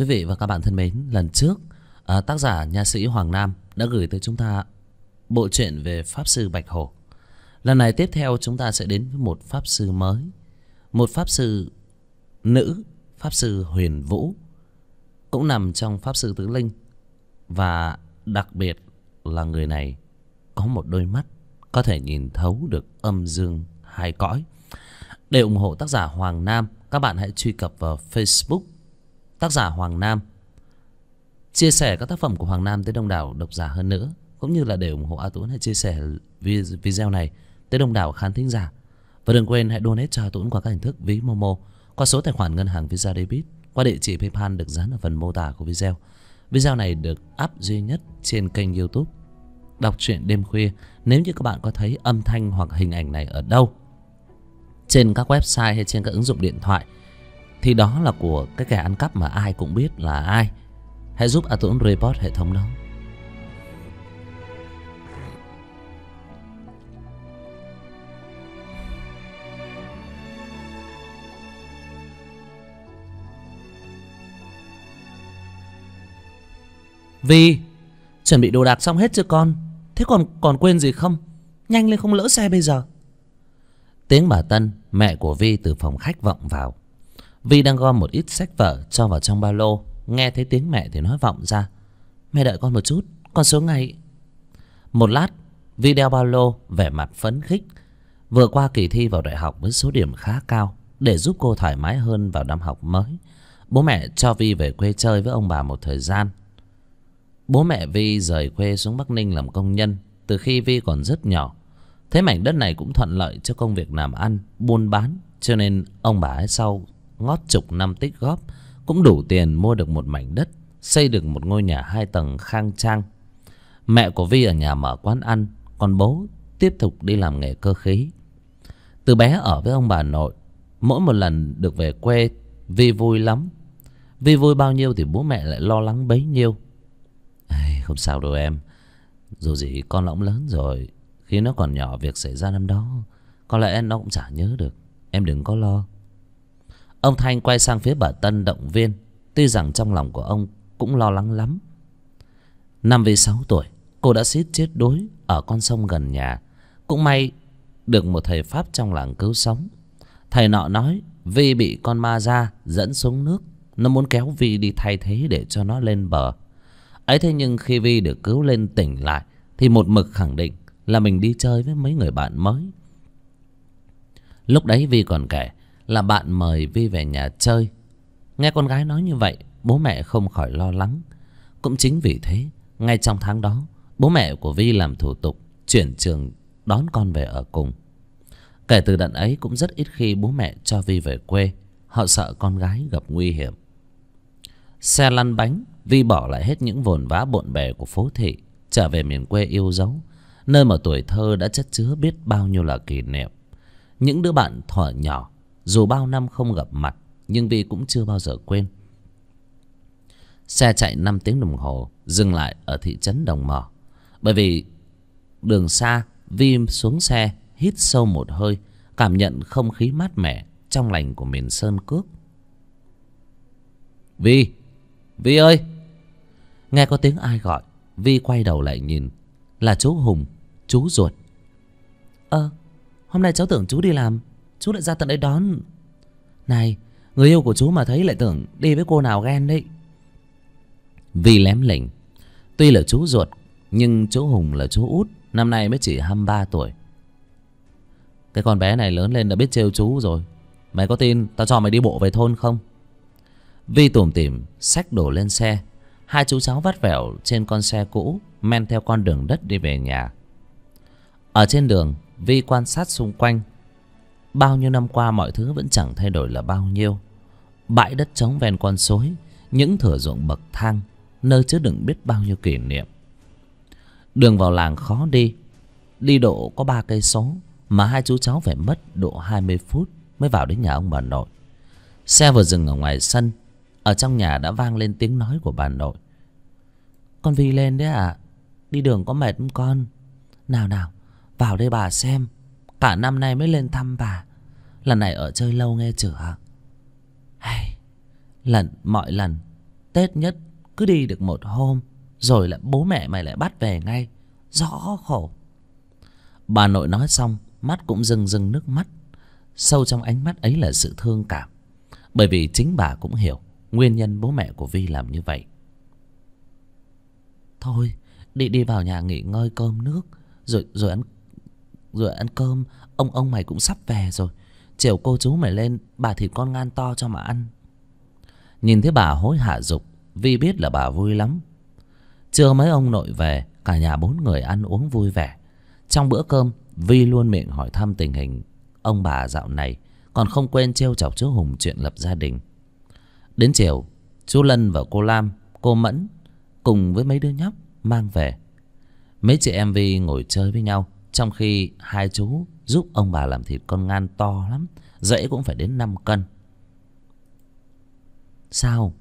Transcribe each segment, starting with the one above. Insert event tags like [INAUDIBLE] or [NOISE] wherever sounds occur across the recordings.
quý vị và các bạn thân mến lần trước à, tác giả nha sĩ hoàng nam đã gửi tới chúng ta bộ truyện về pháp sư bạch hổ lần này tiếp theo chúng ta sẽ đến với một pháp sư mới một pháp sư nữ pháp sư huyền vũ cũng nằm trong pháp sư tứ linh và đặc biệt là người này có một đôi mắt có thể nhìn thấu được âm dương hai cõi để ủng hộ tác giả hoàng nam các bạn hãy truy cập vào facebook tác giả Hoàng Nam chia sẻ các tác phẩm của Hoàng Nam tới đông đảo độc giả hơn nữa cũng như là để ủng hộ A Tuấn hãy chia sẻ video này tới đông đảo khán thính giả và đừng quên hãy donate cho A Tuấn qua các hình thức ví Momo qua số tài khoản ngân hàng Visa Debit qua địa chỉ PayPal được dán ở phần mô tả của video video này được up duy nhất trên kênh YouTube đọc truyện đêm khuya nếu như các bạn có thấy âm thanh hoặc hình ảnh này ở đâu trên các website hay trên các ứng dụng điện thoại thì đó là của cái kẻ ăn cắp mà ai cũng biết là ai hãy giúp Atom Report hệ thống đó Vì chuẩn bị đồ đạc xong hết chưa con Thế còn còn quên gì không Nhanh lên không lỡ xe bây giờ Tiếng bà Tân mẹ của Vi từ phòng khách vọng vào vi đang gom một ít sách vở cho vào trong ba lô nghe thấy tiếng mẹ thì nói vọng ra mẹ đợi con một chút con xuống ngay một lát vi đeo ba lô vẻ mặt phấn khích vừa qua kỳ thi vào đại học với số điểm khá cao để giúp cô thoải mái hơn vào năm học mới bố mẹ cho vi về quê chơi với ông bà một thời gian bố mẹ vi rời quê xuống bắc ninh làm công nhân từ khi vi còn rất nhỏ thế mảnh đất này cũng thuận lợi cho công việc làm ăn buôn bán cho nên ông bà ấy sau ngót chục năm tích góp cũng đủ tiền mua được một mảnh đất xây được một ngôi nhà hai tầng khang trang mẹ của vi ở nhà mở quán ăn còn bố tiếp tục đi làm nghề cơ khí từ bé ở với ông bà nội mỗi một lần được về quê vi vui lắm vi vui bao nhiêu thì bố mẹ lại lo lắng bấy nhiêu không sao đâu em dù gì con nó cũng lớn rồi khi nó còn nhỏ việc xảy ra năm đó có lẽ nó cũng chả nhớ được em đừng có lo ông thanh quay sang phía bà tân động viên tuy rằng trong lòng của ông cũng lo lắng lắm năm với sáu tuổi cô đã xít chết đuối ở con sông gần nhà cũng may được một thầy pháp trong làng cứu sống thầy nọ nói vi bị con ma ra dẫn xuống nước nó muốn kéo vi đi thay thế để cho nó lên bờ ấy thế nhưng khi vi được cứu lên tỉnh lại thì một mực khẳng định là mình đi chơi với mấy người bạn mới lúc đấy vi còn kể là bạn mời vi về nhà chơi nghe con gái nói như vậy bố mẹ không khỏi lo lắng cũng chính vì thế ngay trong tháng đó bố mẹ của vi làm thủ tục chuyển trường đón con về ở cùng kể từ đợt ấy cũng rất ít khi bố mẹ cho vi về quê họ sợ con gái gặp nguy hiểm xe lăn bánh vi bỏ lại hết những vồn vã bộn bề của phố thị trở về miền quê yêu dấu nơi mà tuổi thơ đã chất chứa biết bao nhiêu là kỷ niệm những đứa bạn thuở nhỏ dù bao năm không gặp mặt nhưng vi cũng chưa bao giờ quên xe chạy năm tiếng đồng hồ dừng lại ở thị trấn đồng mỏ bởi vì đường xa vi xuống xe hít sâu một hơi cảm nhận không khí mát mẻ trong lành của miền sơn cước vi vi ơi nghe có tiếng ai gọi vi quay đầu lại nhìn là chú hùng chú ruột ơ hôm nay cháu tưởng chú đi làm chú lại ra tận đây đón này người yêu của chú mà thấy lại tưởng đi với cô nào ghen đấy vì lém lỉnh tuy là chú ruột nhưng chú hùng là chú út năm nay mới chỉ hai mươi ba tuổi cái con bé này lớn lên đã biết trêu chú rồi mày có tin tao cho mày đi bộ về thôn không vi tủm tỉm xách đồ lên xe hai chú cháu vắt vẻo trên con xe cũ men theo con đường đất đi về nhà ở trên đường vi quan sát xung quanh bao nhiêu năm qua mọi thứ vẫn chẳng thay đổi là bao nhiêu bãi đất trống ven con suối những thửa ruộng bậc thang nơi chứa đựng biết bao nhiêu kỷ niệm đường vào làng khó đi đi độ có ba cây số mà hai chú cháu phải mất độ hai mươi phút mới vào đến nhà ông bà nội xe vừa dừng ở ngoài sân ở trong nhà đã vang lên tiếng nói của bà nội con vi lên đấy ạ à? đi đường có mệt không con nào nào vào đây bà xem Cả năm nay mới lên thăm bà Lần này ở chơi lâu nghe chửa hey, lần Mọi lần Tết nhất cứ đi được một hôm Rồi lại bố mẹ mày lại bắt về ngay Rõ khổ Bà nội nói xong Mắt cũng rưng rưng nước mắt Sâu trong ánh mắt ấy là sự thương cảm Bởi vì chính bà cũng hiểu Nguyên nhân bố mẹ của Vi làm như vậy Thôi Đi đi vào nhà nghỉ ngơi cơm nước Rồi rồi ăn rồi ăn cơm ông ông mày cũng sắp về rồi chiều cô chú mày lên bà thịt con ngan to cho mà ăn nhìn thấy bà hối hả dục vi biết là bà vui lắm trưa mấy ông nội về cả nhà bốn người ăn uống vui vẻ trong bữa cơm vi luôn miệng hỏi thăm tình hình ông bà dạo này còn không quên trêu chọc chú hùng chuyện lập gia đình đến chiều chú lân và cô lam cô mẫn cùng với mấy đứa nhóc mang về mấy chị em vi ngồi chơi với nhau trong khi hai chú giúp ông bà làm thịt con ngan to lắm dễ cũng phải đến năm cân sao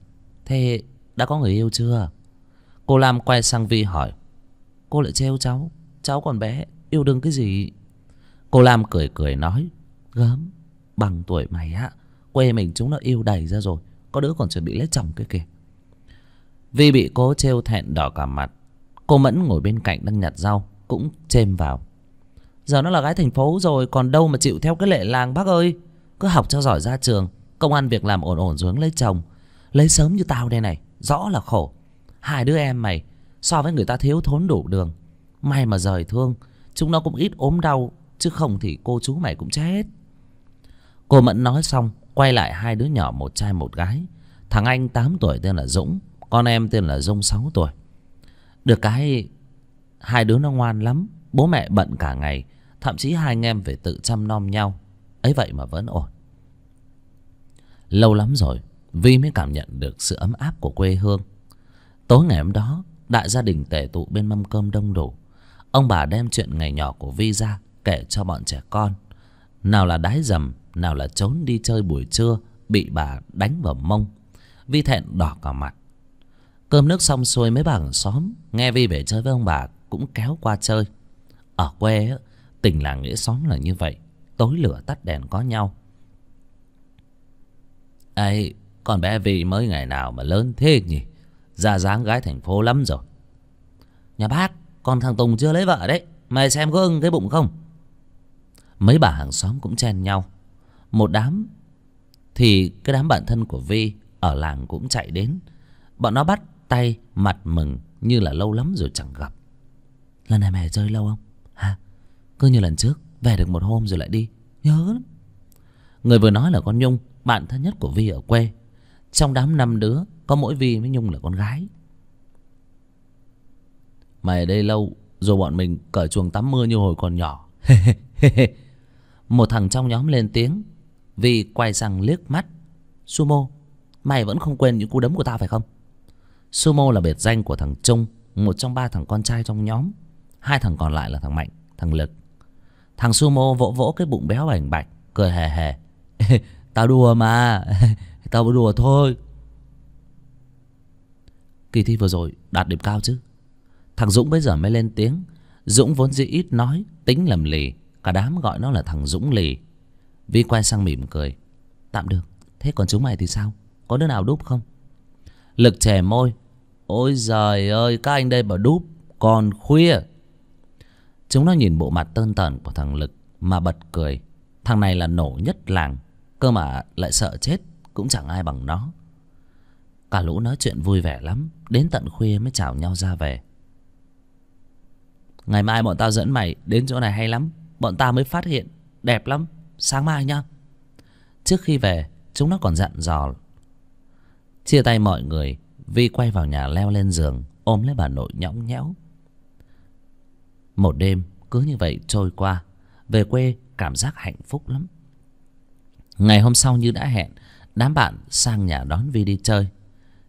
thế đã có người yêu chưa cô lam quay sang vi hỏi cô lại trêu cháu cháu còn bé yêu đương cái gì cô lam cười cười nói gớm bằng tuổi mày á quê mình chúng nó yêu đầy ra rồi có đứa còn chuẩn bị lấy chồng cái kìa vi bị cố trêu thẹn đỏ cả mặt cô mẫn ngồi bên cạnh đang nhặt rau cũng chêm vào Giờ nó là gái thành phố rồi Còn đâu mà chịu theo cái lệ làng bác ơi Cứ học cho giỏi ra trường Công ăn việc làm ổn ổn xuống lấy chồng Lấy sớm như tao đây này Rõ là khổ Hai đứa em mày So với người ta thiếu thốn đủ đường May mà rời thương Chúng nó cũng ít ốm đau Chứ không thì cô chú mày cũng chết Cô Mẫn nói xong Quay lại hai đứa nhỏ một trai một gái Thằng anh 8 tuổi tên là Dũng Con em tên là Dung 6 tuổi Được cái Hai đứa nó ngoan lắm Bố mẹ bận cả ngày thậm chí hai anh em phải tự chăm nom nhau ấy vậy mà vẫn ổn lâu lắm rồi vi mới cảm nhận được sự ấm áp của quê hương tối ngày hôm đó đại gia đình tề tụ bên mâm cơm đông đủ ông bà đem chuyện ngày nhỏ của vi ra kể cho bọn trẻ con nào là đái dầm nào là trốn đi chơi buổi trưa bị bà đánh vào mông vi thẹn đỏ cả mặt cơm nước xong xuôi mấy bà hàng xóm nghe vi về chơi với ông bà cũng kéo qua chơi ở quê ấy, tình làng nghĩa xóm là như vậy tối lửa tắt đèn có nhau ấy con bé vi mới ngày nào mà lớn thế nhỉ ra dáng gái thành phố lắm rồi nhà bác con thằng tùng chưa lấy vợ đấy mày xem có ưng cái bụng không mấy bà hàng xóm cũng chen nhau một đám thì cái đám bạn thân của vi ở làng cũng chạy đến bọn nó bắt tay mặt mừng như là lâu lắm rồi chẳng gặp lần này mày chơi lâu không hả cứ như lần trước về được một hôm rồi lại đi nhớ lắm người vừa nói là con nhung bạn thân nhất của vi ở quê trong đám năm đứa có mỗi vi với nhung là con gái mày ở đây lâu rồi bọn mình cởi chuồng tắm mưa như hồi còn nhỏ [LAUGHS] một thằng trong nhóm lên tiếng vi quay sang liếc mắt sumo mày vẫn không quên những cú đấm của tao phải không sumo là biệt danh của thằng trung một trong ba thằng con trai trong nhóm hai thằng còn lại là thằng mạnh thằng lực Thằng Sumo vỗ vỗ cái bụng béo bảnh bạch Cười hề hề [LAUGHS] Tao đùa mà [LAUGHS] Tao đùa thôi Kỳ thi vừa rồi đạt điểm cao chứ Thằng Dũng bây giờ mới lên tiếng Dũng vốn dĩ ít nói Tính lầm lì Cả đám gọi nó là thằng Dũng lì Vi quay sang mỉm cười Tạm được Thế còn chúng mày thì sao Có đứa nào đúp không Lực trẻ môi Ôi giời ơi Các anh đây bảo đúp Còn khuya chúng nó nhìn bộ mặt tơn tởn của thằng lực mà bật cười thằng này là nổ nhất làng cơ mà lại sợ chết cũng chẳng ai bằng nó cả lũ nói chuyện vui vẻ lắm đến tận khuya mới chào nhau ra về ngày mai bọn tao dẫn mày đến chỗ này hay lắm bọn tao mới phát hiện đẹp lắm sáng mai nha trước khi về chúng nó còn dặn dò chia tay mọi người vi quay vào nhà leo lên giường ôm lấy bà nội nhõng nhẽo một đêm cứ như vậy trôi qua về quê cảm giác hạnh phúc lắm ngày hôm sau như đã hẹn đám bạn sang nhà đón vi đi chơi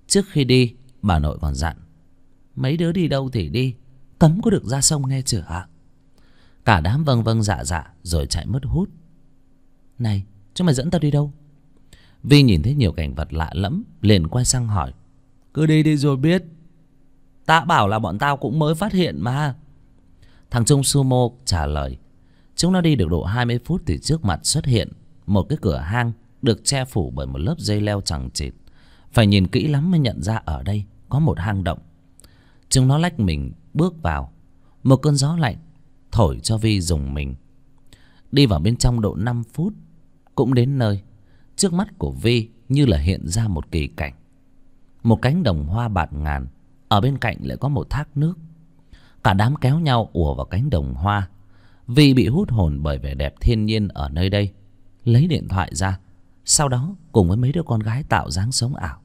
trước khi đi bà nội còn dặn mấy đứa đi đâu thì đi cấm có được ra sông nghe chưa ạ cả đám vâng vâng dạ dạ rồi chạy mất hút này chứ mày dẫn tao đi đâu vi nhìn thấy nhiều cảnh vật lạ lẫm liền quay sang hỏi cứ đi đi rồi biết ta bảo là bọn tao cũng mới phát hiện mà thằng trung sumo trả lời chúng nó đi được độ hai mươi phút thì trước mặt xuất hiện một cái cửa hang được che phủ bởi một lớp dây leo chẳng chịt phải nhìn kỹ lắm mới nhận ra ở đây có một hang động chúng nó lách mình bước vào một cơn gió lạnh thổi cho vi dùng mình đi vào bên trong độ năm phút cũng đến nơi trước mắt của vi như là hiện ra một kỳ cảnh một cánh đồng hoa bạt ngàn ở bên cạnh lại có một thác nước cả đám kéo nhau ùa vào cánh đồng hoa vì bị hút hồn bởi vẻ đẹp thiên nhiên ở nơi đây lấy điện thoại ra sau đó cùng với mấy đứa con gái tạo dáng sống ảo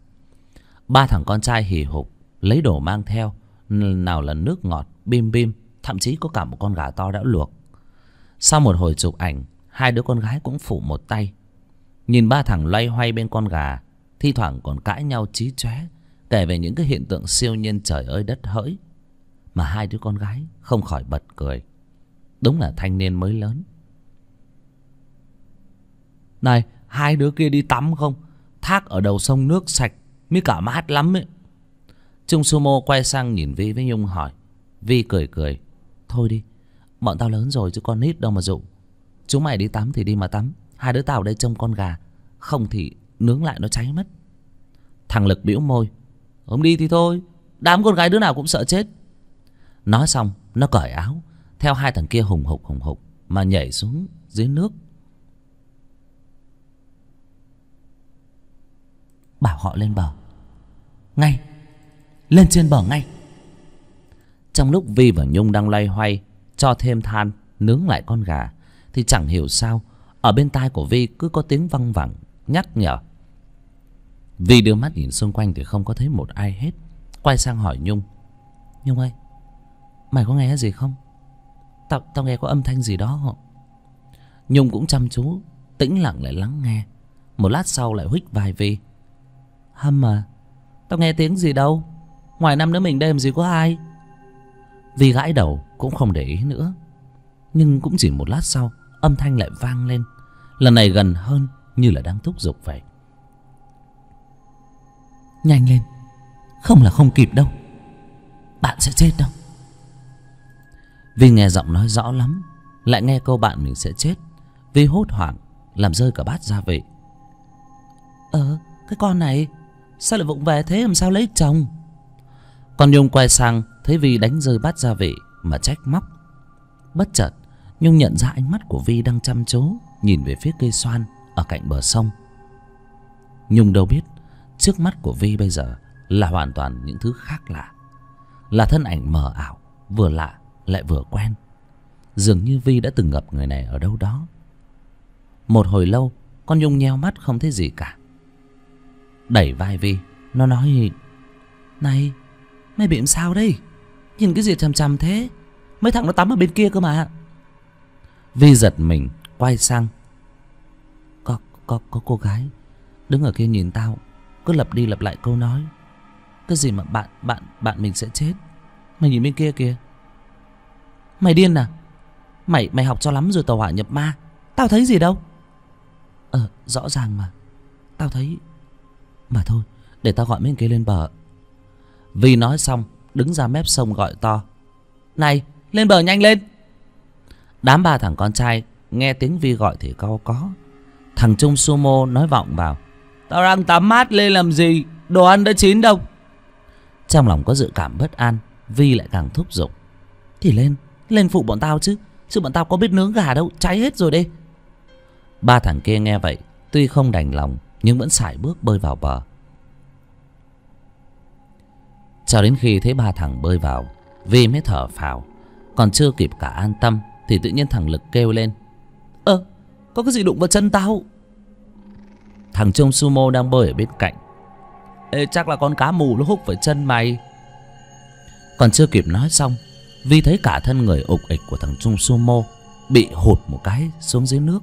ba thằng con trai hì hục lấy đồ mang theo nào là nước ngọt bim bim thậm chí có cả một con gà to đã luộc sau một hồi chụp ảnh hai đứa con gái cũng phụ một tay nhìn ba thằng loay hoay bên con gà thi thoảng còn cãi nhau chí chóe kể về những cái hiện tượng siêu nhiên trời ơi đất hỡi mà hai đứa con gái không khỏi bật cười đúng là thanh niên mới lớn này hai đứa kia đi tắm không thác ở đầu sông nước sạch mới cả mát lắm ấy trung sumo quay sang nhìn vi với nhung hỏi vi cười cười thôi đi bọn tao lớn rồi chứ con nít đâu mà dụ chúng mày đi tắm thì đi mà tắm hai đứa tao ở đây trông con gà không thì nướng lại nó cháy mất thằng lực bĩu môi ông đi thì thôi đám con gái đứa nào cũng sợ chết nói xong nó cởi áo theo hai thằng kia hùng hục hùng hục mà nhảy xuống dưới nước bảo họ lên bờ ngay lên trên bờ ngay trong lúc vi và nhung đang loay hoay cho thêm than nướng lại con gà thì chẳng hiểu sao ở bên tai của vi cứ có tiếng văng vẳng nhắc nhở vi đưa mắt nhìn xung quanh thì không có thấy một ai hết quay sang hỏi nhung nhung ơi Mày có nghe gì không Tao, tao nghe có âm thanh gì đó không? Nhung cũng chăm chú Tĩnh lặng lại lắng nghe Một lát sau lại huých vài vi Hâm à Tao nghe tiếng gì đâu Ngoài năm đứa mình đêm gì có ai Vi gãi đầu cũng không để ý nữa Nhưng cũng chỉ một lát sau Âm thanh lại vang lên Lần này gần hơn như là đang thúc giục vậy Nhanh lên Không là không kịp đâu Bạn sẽ chết đâu vì nghe giọng nói rõ lắm lại nghe câu bạn mình sẽ chết vì hốt hoảng làm rơi cả bát gia vị ờ cái con này sao lại vụng về thế làm sao lấy chồng Còn nhung quay sang thấy vi đánh rơi bát gia vị mà trách móc bất chợt nhung nhận ra ánh mắt của vi đang chăm chú nhìn về phía cây xoan ở cạnh bờ sông nhung đâu biết trước mắt của vi bây giờ là hoàn toàn những thứ khác lạ là thân ảnh mờ ảo vừa lạ lại vừa quen dường như vi đã từng gặp người này ở đâu đó một hồi lâu con nhung nheo mắt không thấy gì cả đẩy vai vi nó nói này mày bị làm sao đây nhìn cái gì chằm chằm thế mấy thằng nó tắm ở bên kia cơ mà vi giật mình quay sang có có có cô gái đứng ở kia nhìn tao cứ lặp đi lặp lại câu nói cái gì mà bạn bạn bạn mình sẽ chết mày nhìn bên kia kìa Mày điên à Mày mày học cho lắm rồi tàu hỏa nhập ma Tao thấy gì đâu Ờ rõ ràng mà Tao thấy Mà thôi để tao gọi mấy kia lên bờ Vì nói xong đứng ra mép sông gọi to Này lên bờ nhanh lên Đám ba thằng con trai Nghe tiếng Vi gọi thì co có Thằng Trung Sumo nói vọng vào Tao đang tắm mát lên làm gì Đồ ăn đã chín đâu Trong lòng có dự cảm bất an Vi lại càng thúc giục Thì lên lên phụ bọn tao chứ Chứ bọn tao có biết nướng gà đâu Cháy hết rồi đi Ba thằng kia nghe vậy Tuy không đành lòng Nhưng vẫn sải bước bơi vào bờ Cho đến khi thấy ba thằng bơi vào Vi mới thở phào Còn chưa kịp cả an tâm Thì tự nhiên thằng Lực kêu lên Ơ có cái gì đụng vào chân tao Thằng trông sumo đang bơi ở bên cạnh Ê, Chắc là con cá mù nó húc vào chân mày Còn chưa kịp nói xong vì thấy cả thân người ục ịch của thằng trung sumo bị hụt một cái xuống dưới nước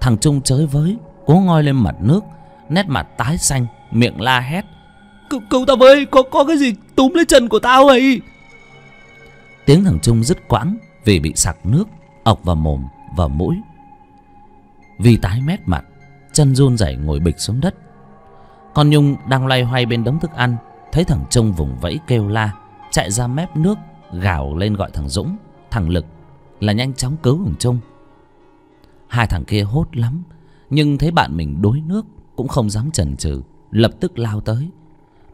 thằng trung chới với cố ngoi lên mặt nước nét mặt tái xanh miệng la hét cứu cứu tao với có có cái gì túm lấy chân của tao ấy tiếng thằng trung dứt quãng vì bị sặc nước ọc vào mồm và mũi vi tái mét mặt chân run rẩy ngồi bịch xuống đất con nhung đang loay hoay bên đống thức ăn thấy thằng trung vùng vẫy kêu la chạy ra mép nước gào lên gọi thằng dũng thằng lực là nhanh chóng cứu thằng trung hai thằng kia hốt lắm nhưng thấy bạn mình đuối nước cũng không dám chần chừ lập tức lao tới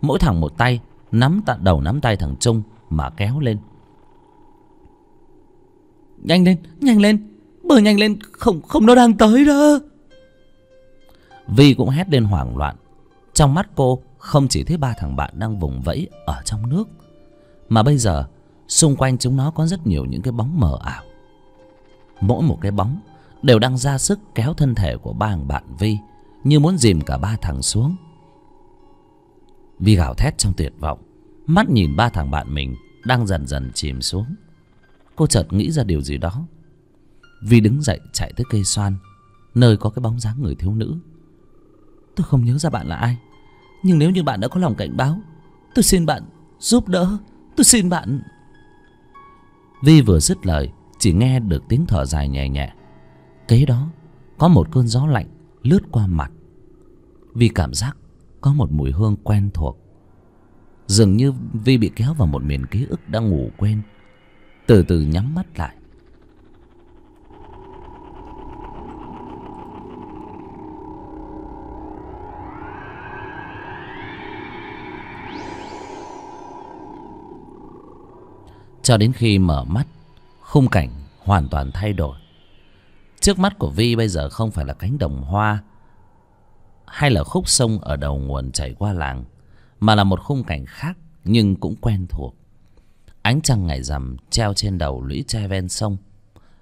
mỗi thằng một tay nắm tận đầu nắm tay thằng trung mà kéo lên nhanh lên nhanh lên bờ nhanh lên không không nó đang tới đó vi cũng hét lên hoảng loạn trong mắt cô không chỉ thấy ba thằng bạn đang vùng vẫy ở trong nước mà bây giờ xung quanh chúng nó có rất nhiều những cái bóng mờ ảo mỗi một cái bóng đều đang ra sức kéo thân thể của ba thằng bạn vi như muốn dìm cả ba thằng xuống vi gào thét trong tuyệt vọng mắt nhìn ba thằng bạn mình đang dần dần chìm xuống cô chợt nghĩ ra điều gì đó vi đứng dậy chạy tới cây xoan nơi có cái bóng dáng người thiếu nữ tôi không nhớ ra bạn là ai nhưng nếu như bạn đã có lòng cảnh báo tôi xin bạn giúp đỡ tôi xin bạn vi vừa dứt lời chỉ nghe được tiếng thở dài nhẹ nhẹ kế đó có một cơn gió lạnh lướt qua mặt vi cảm giác có một mùi hương quen thuộc dường như vi bị kéo vào một miền ký ức đã ngủ quên từ từ nhắm mắt lại cho đến khi mở mắt khung cảnh hoàn toàn thay đổi trước mắt của vi bây giờ không phải là cánh đồng hoa hay là khúc sông ở đầu nguồn chảy qua làng mà là một khung cảnh khác nhưng cũng quen thuộc ánh trăng ngày rằm treo trên đầu lũy tre ven sông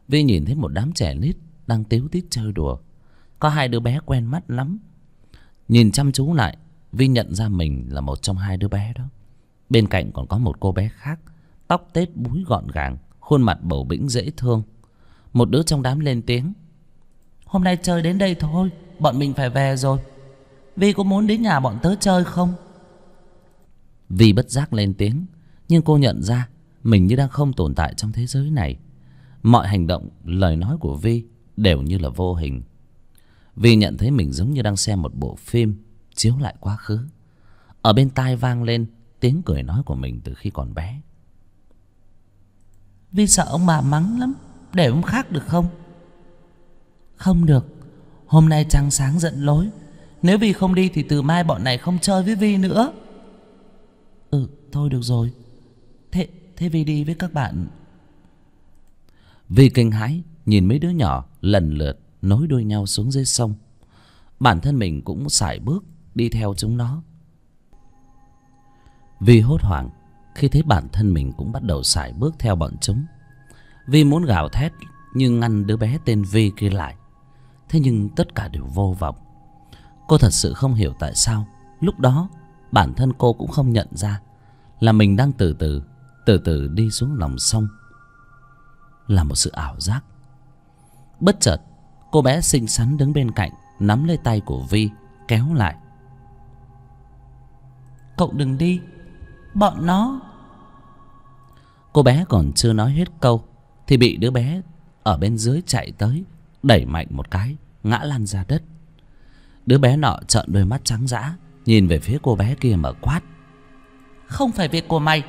vi nhìn thấy một đám trẻ nít đang tíu tít chơi đùa có hai đứa bé quen mắt lắm nhìn chăm chú lại vi nhận ra mình là một trong hai đứa bé đó bên cạnh còn có một cô bé khác tóc tết búi gọn gàng khuôn mặt bầu bĩnh dễ thương một đứa trong đám lên tiếng hôm nay chơi đến đây thôi bọn mình phải về rồi vi có muốn đến nhà bọn tớ chơi không vi bất giác lên tiếng nhưng cô nhận ra mình như đang không tồn tại trong thế giới này mọi hành động lời nói của vi đều như là vô hình vi nhận thấy mình giống như đang xem một bộ phim chiếu lại quá khứ ở bên tai vang lên tiếng cười nói của mình từ khi còn bé Vi sợ ông bà mắng lắm Để ông khác được không Không được Hôm nay trăng sáng giận lối Nếu Vi không đi thì từ mai bọn này không chơi với Vi nữa Ừ thôi được rồi Thế, thế Vi đi với các bạn Vi kinh hãi Nhìn mấy đứa nhỏ lần lượt Nối đuôi nhau xuống dưới sông Bản thân mình cũng sải bước Đi theo chúng nó Vi hốt hoảng khi thấy bản thân mình cũng bắt đầu sải bước theo bọn chúng vi muốn gào thét nhưng ngăn đứa bé tên vi kia lại thế nhưng tất cả đều vô vọng cô thật sự không hiểu tại sao lúc đó bản thân cô cũng không nhận ra là mình đang từ từ từ từ đi xuống lòng sông là một sự ảo giác bất chợt cô bé xinh xắn đứng bên cạnh nắm lấy tay của vi kéo lại cậu đừng đi bọn nó cô bé còn chưa nói hết câu thì bị đứa bé ở bên dưới chạy tới đẩy mạnh một cái ngã lăn ra đất đứa bé nọ trợn đôi mắt trắng dã nhìn về phía cô bé kia mà quát không phải việc của mày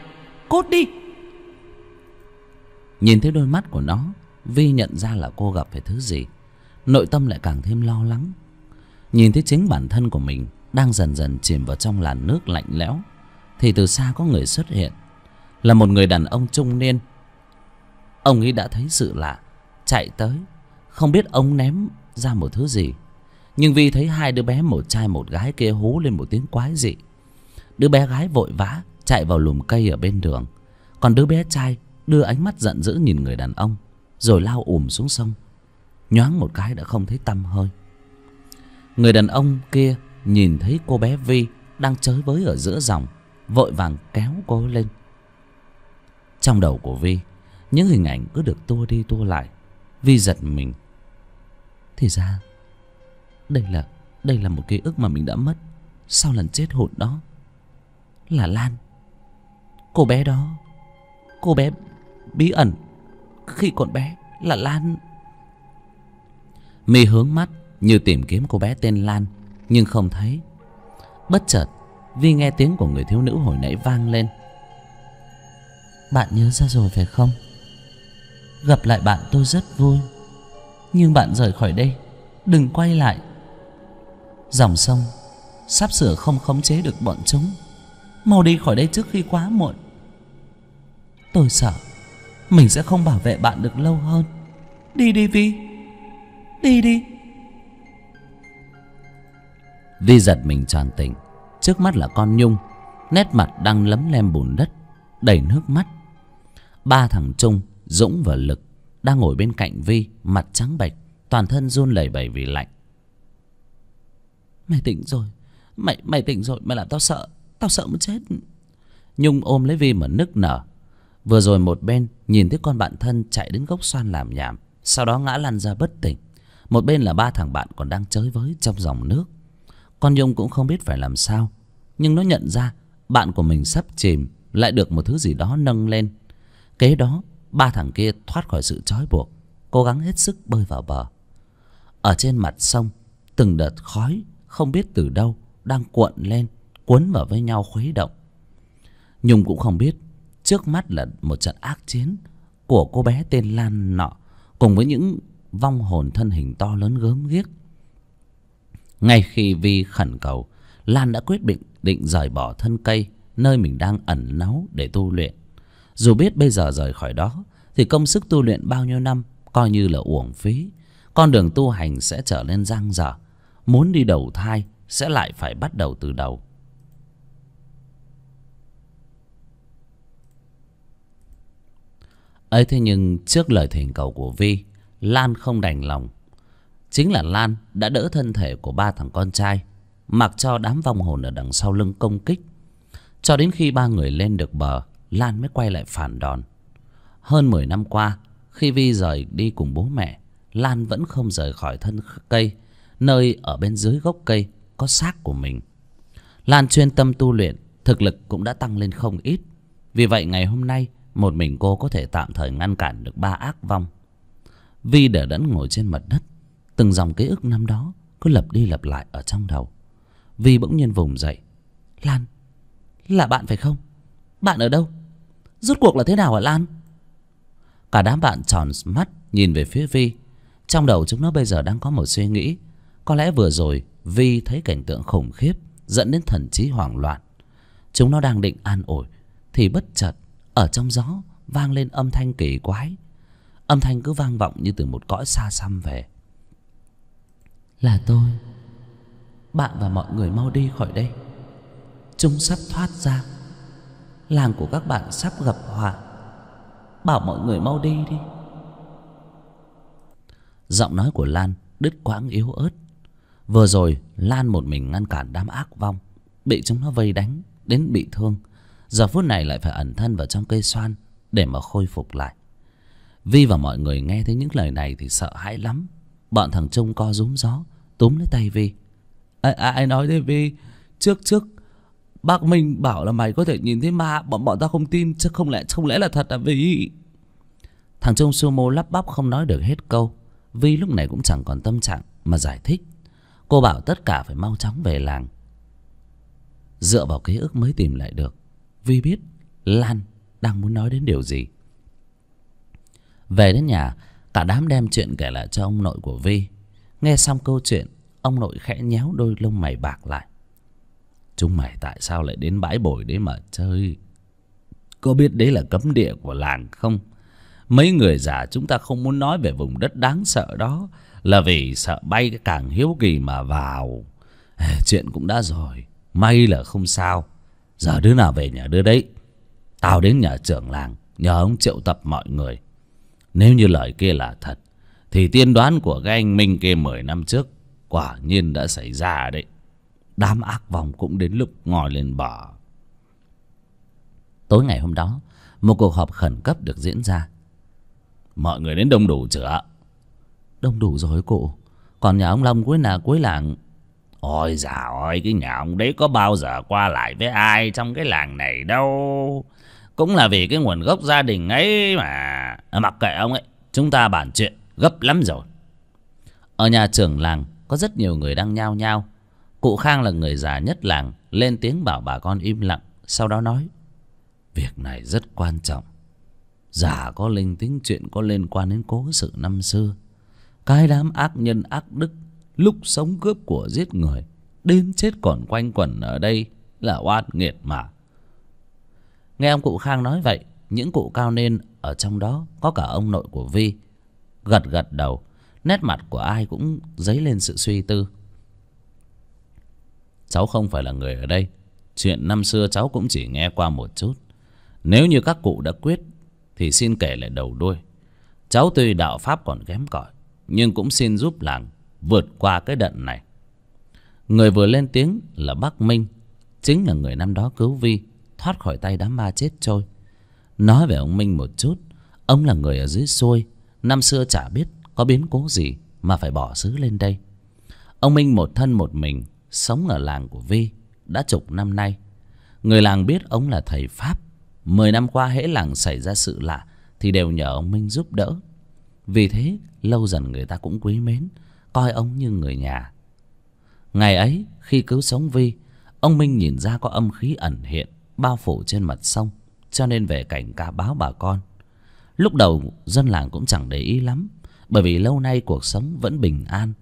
cút đi nhìn thấy đôi mắt của nó vi nhận ra là cô gặp phải thứ gì nội tâm lại càng thêm lo lắng nhìn thấy chính bản thân của mình đang dần dần chìm vào trong làn nước lạnh lẽo thì từ xa có người xuất hiện là một người đàn ông trung niên ông ấy đã thấy sự lạ chạy tới không biết ông ném ra một thứ gì nhưng vi thấy hai đứa bé một trai một gái kia hú lên một tiếng quái dị đứa bé gái vội vã chạy vào lùm cây ở bên đường còn đứa bé trai đưa ánh mắt giận dữ nhìn người đàn ông rồi lao ùm xuống sông nhoáng một cái đã không thấy tăm hơi người đàn ông kia nhìn thấy cô bé vi đang chới với ở giữa dòng vội vàng kéo cô lên trong đầu của vi những hình ảnh cứ được tua đi tua lại vi giật mình thì ra đây là đây là một ký ức mà mình đã mất sau lần chết hụt đó là lan cô bé đó cô bé bí ẩn khi còn bé là lan mi hướng mắt như tìm kiếm cô bé tên lan nhưng không thấy bất chợt vi nghe tiếng của người thiếu nữ hồi nãy vang lên bạn nhớ ra rồi phải không gặp lại bạn tôi rất vui nhưng bạn rời khỏi đây đừng quay lại dòng sông sắp sửa không khống chế được bọn chúng mau đi khỏi đây trước khi quá muộn tôi sợ mình sẽ không bảo vệ bạn được lâu hơn đi đi vi đi đi vi giật mình tròn tỉnh trước mắt là con nhung nét mặt đang lấm lem bùn đất đầy nước mắt ba thằng trung dũng và lực đang ngồi bên cạnh vi mặt trắng bệch toàn thân run lẩy bẩy vì lạnh mày tỉnh rồi mày mày tỉnh rồi mày làm tao sợ tao sợ muốn chết nhung ôm lấy vi mà nức nở vừa rồi một bên nhìn thấy con bạn thân chạy đến gốc xoan làm nhảm sau đó ngã lăn ra bất tỉnh một bên là ba thằng bạn còn đang chơi với trong dòng nước con nhung cũng không biết phải làm sao nhưng nó nhận ra bạn của mình sắp chìm lại được một thứ gì đó nâng lên kế đó ba thằng kia thoát khỏi sự trói buộc cố gắng hết sức bơi vào bờ ở trên mặt sông từng đợt khói không biết từ đâu đang cuộn lên cuốn vào với nhau khuấy động nhung cũng không biết trước mắt là một trận ác chiến của cô bé tên lan nọ cùng với những vong hồn thân hình to lớn gớm ghiếc ngay khi vi khẩn cầu lan đã quyết định định rời bỏ thân cây nơi mình đang ẩn náu để tu luyện dù biết bây giờ rời khỏi đó thì công sức tu luyện bao nhiêu năm coi như là uổng phí con đường tu hành sẽ trở nên giang dở muốn đi đầu thai sẽ lại phải bắt đầu từ đầu ấy thế nhưng trước lời thỉnh cầu của vi lan không đành lòng chính là lan đã đỡ thân thể của ba thằng con trai mặc cho đám vong hồn ở đằng sau lưng công kích cho đến khi ba người lên được bờ lan mới quay lại phản đòn hơn mười năm qua khi vi rời đi cùng bố mẹ lan vẫn không rời khỏi thân cây nơi ở bên dưới gốc cây có xác của mình lan chuyên tâm tu luyện thực lực cũng đã tăng lên không ít vì vậy ngày hôm nay một mình cô có thể tạm thời ngăn cản được ba ác vong vi để đẫn ngồi trên mặt đất từng dòng ký ức năm đó cứ lặp đi lặp lại ở trong đầu vi bỗng nhiên vùng dậy lan là bạn phải không bạn ở đâu? rút cuộc là thế nào hả Lan? Cả đám bạn tròn mắt nhìn về phía Vi. Trong đầu chúng nó bây giờ đang có một suy nghĩ. Có lẽ vừa rồi Vi thấy cảnh tượng khủng khiếp dẫn đến thần trí hoảng loạn. Chúng nó đang định an ủi thì bất chợt ở trong gió vang lên âm thanh kỳ quái. Âm thanh cứ vang vọng như từ một cõi xa xăm về. Là tôi. Bạn và mọi người mau đi khỏi đây. Chúng sắp thoát ra làng của các bạn sắp gặp họa bảo mọi người mau đi đi giọng nói của lan đứt quãng yếu ớt vừa rồi lan một mình ngăn cản đám ác vong bị chúng nó vây đánh đến bị thương giờ phút này lại phải ẩn thân vào trong cây xoan để mà khôi phục lại vi và mọi người nghe thấy những lời này thì sợ hãi lắm bọn thằng trung co rúm gió túm lấy tay vi ai, nói thế vi trước trước Bác Minh bảo là mày có thể nhìn thấy ma Bọn bọn ta không tin Chứ không lẽ không lẽ là thật à vì Thằng Trung Sumo lắp bắp không nói được hết câu Vi lúc này cũng chẳng còn tâm trạng Mà giải thích Cô bảo tất cả phải mau chóng về làng Dựa vào ký ức mới tìm lại được Vi biết Lan đang muốn nói đến điều gì Về đến nhà Cả đám đem chuyện kể lại cho ông nội của Vi Nghe xong câu chuyện Ông nội khẽ nhéo đôi lông mày bạc lại chúng mày tại sao lại đến bãi bồi đấy mà chơi có biết đấy là cấm địa của làng không mấy người già chúng ta không muốn nói về vùng đất đáng sợ đó là vì sợ bay cái càng hiếu kỳ mà vào chuyện cũng đã rồi may là không sao giờ đứa nào về nhà đứa đấy tao đến nhà trưởng làng nhờ ông triệu tập mọi người nếu như lời kia là thật thì tiên đoán của cái anh minh kia mười năm trước quả nhiên đã xảy ra đấy đám ác vòng cũng đến lúc ngồi lên bờ tối ngày hôm đó một cuộc họp khẩn cấp được diễn ra mọi người đến đông đủ chưa đông đủ rồi cụ còn nhà ông long cuối nà cuối làng ôi già ơi cái nhà ông đấy có bao giờ qua lại với ai trong cái làng này đâu cũng là vì cái nguồn gốc gia đình ấy mà à, mặc kệ ông ấy chúng ta bàn chuyện gấp lắm rồi ở nhà trưởng làng có rất nhiều người đang nhao nhao Cụ Khang là người già nhất làng Lên tiếng bảo bà con im lặng Sau đó nói Việc này rất quan trọng Giả có linh tính chuyện có liên quan đến cố sự năm xưa Cái đám ác nhân ác đức Lúc sống cướp của giết người Đến chết còn quanh quẩn ở đây Là oan nghiệt mà Nghe ông cụ Khang nói vậy Những cụ cao niên ở trong đó Có cả ông nội của Vi Gật gật đầu Nét mặt của ai cũng dấy lên sự suy tư cháu không phải là người ở đây chuyện năm xưa cháu cũng chỉ nghe qua một chút nếu như các cụ đã quyết thì xin kể lại đầu đuôi cháu tuy đạo pháp còn kém cỏi nhưng cũng xin giúp làng vượt qua cái đận này người vừa lên tiếng là bắc minh chính là người năm đó cứu vi thoát khỏi tay đám ma chết trôi nói về ông minh một chút ông là người ở dưới xuôi năm xưa chả biết có biến cố gì mà phải bỏ xứ lên đây ông minh một thân một mình sống ở làng của vi đã chục năm nay người làng biết ông là thầy pháp mười năm qua hễ làng xảy ra sự lạ thì đều nhờ ông minh giúp đỡ vì thế lâu dần người ta cũng quý mến coi ông như người nhà ngày ấy khi cứu sống vi ông minh nhìn ra có âm khí ẩn hiện bao phủ trên mặt sông cho nên về cảnh ca báo bà con lúc đầu dân làng cũng chẳng để ý lắm bởi vì lâu nay cuộc sống vẫn bình an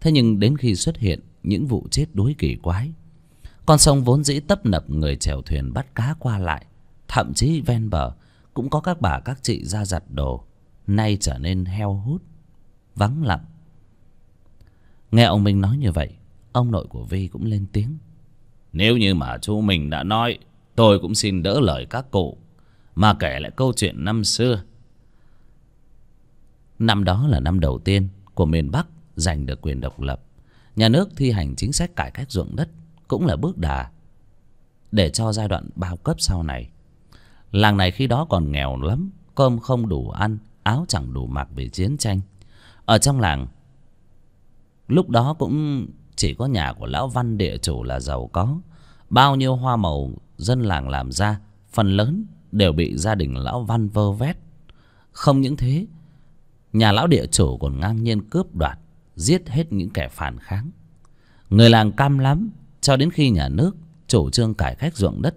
thế nhưng đến khi xuất hiện những vụ chết đuối kỳ quái con sông vốn dĩ tấp nập người chèo thuyền bắt cá qua lại thậm chí ven bờ cũng có các bà các chị ra giặt đồ nay trở nên heo hút vắng lặng nghe ông minh nói như vậy ông nội của vi cũng lên tiếng nếu như mà chú mình đã nói tôi cũng xin đỡ lời các cụ mà kể lại câu chuyện năm xưa năm đó là năm đầu tiên của miền bắc giành được quyền độc lập nhà nước thi hành chính sách cải cách ruộng đất cũng là bước đà để cho giai đoạn bao cấp sau này làng này khi đó còn nghèo lắm cơm không đủ ăn áo chẳng đủ mặc vì chiến tranh ở trong làng lúc đó cũng chỉ có nhà của lão văn địa chủ là giàu có bao nhiêu hoa màu dân làng làm ra phần lớn đều bị gia đình lão văn vơ vét không những thế nhà lão địa chủ còn ngang nhiên cướp đoạt giết hết những kẻ phản kháng người làng cam lắm cho đến khi nhà nước chủ trương cải cách ruộng đất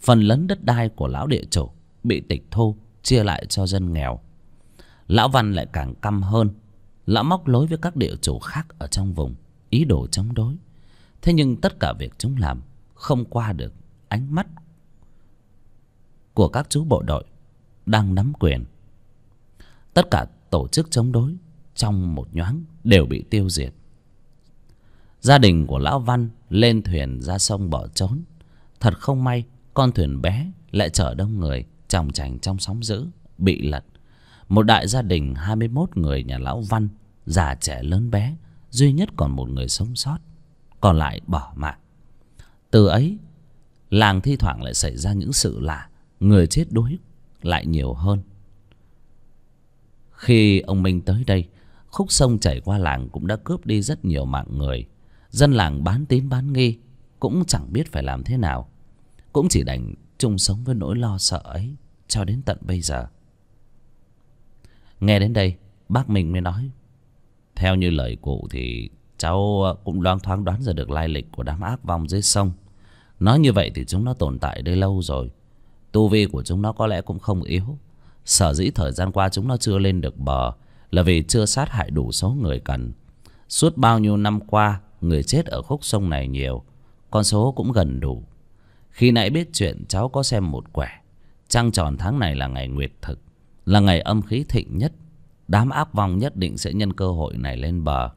phần lớn đất đai của lão địa chủ bị tịch thu chia lại cho dân nghèo lão văn lại càng căm hơn lão móc lối với các địa chủ khác ở trong vùng ý đồ chống đối thế nhưng tất cả việc chúng làm không qua được ánh mắt của các chú bộ đội đang nắm quyền tất cả tổ chức chống đối trong một nhoáng đều bị tiêu diệt gia đình của lão văn lên thuyền ra sông bỏ trốn thật không may con thuyền bé lại chở đông người chòng chành trong sóng dữ bị lật một đại gia đình hai mươi mốt người nhà lão văn già trẻ lớn bé duy nhất còn một người sống sót còn lại bỏ mạng từ ấy làng thi thoảng lại xảy ra những sự lạ người chết đuối lại nhiều hơn khi ông minh tới đây khúc sông chảy qua làng cũng đã cướp đi rất nhiều mạng người dân làng bán tín bán nghi cũng chẳng biết phải làm thế nào cũng chỉ đành chung sống với nỗi lo sợ ấy cho đến tận bây giờ nghe đến đây bác mình mới nói theo như lời cụ thì cháu ờ, cũng đoán thoáng đoán ra được lai lịch của đám ác vong dưới sông nói như vậy thì chúng nó tồn tại đây lâu rồi tu vi của chúng nó có lẽ cũng không yếu sở dĩ thời gian qua chúng nó chưa lên được bờ là vì chưa sát hại đủ số người cần suốt bao nhiêu năm qua người chết ở khúc sông này nhiều con số cũng gần đủ khi nãy biết chuyện cháu có xem một quẻ trăng tròn tháng này là ngày nguyệt thực là ngày âm khí thịnh nhất đám ác vong nhất định sẽ nhân cơ hội này lên bờ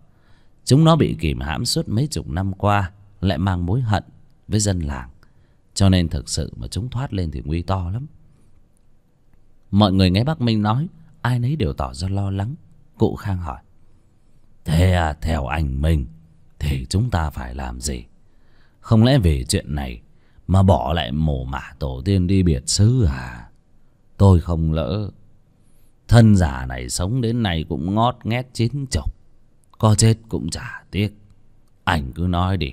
chúng nó bị kìm hãm suốt mấy chục năm qua lại mang mối hận với dân làng cho nên thực sự mà chúng thoát lên thì nguy to lắm mọi người nghe bác minh nói ai nấy đều tỏ ra lo lắng cụ khang hỏi thế à theo anh minh thì chúng ta phải làm gì không lẽ vì chuyện này mà bỏ lại mồ mả tổ tiên đi biệt xứ à tôi không lỡ thân già này sống đến nay cũng ngót nghét chín chục có chết cũng chả tiếc anh cứ nói đi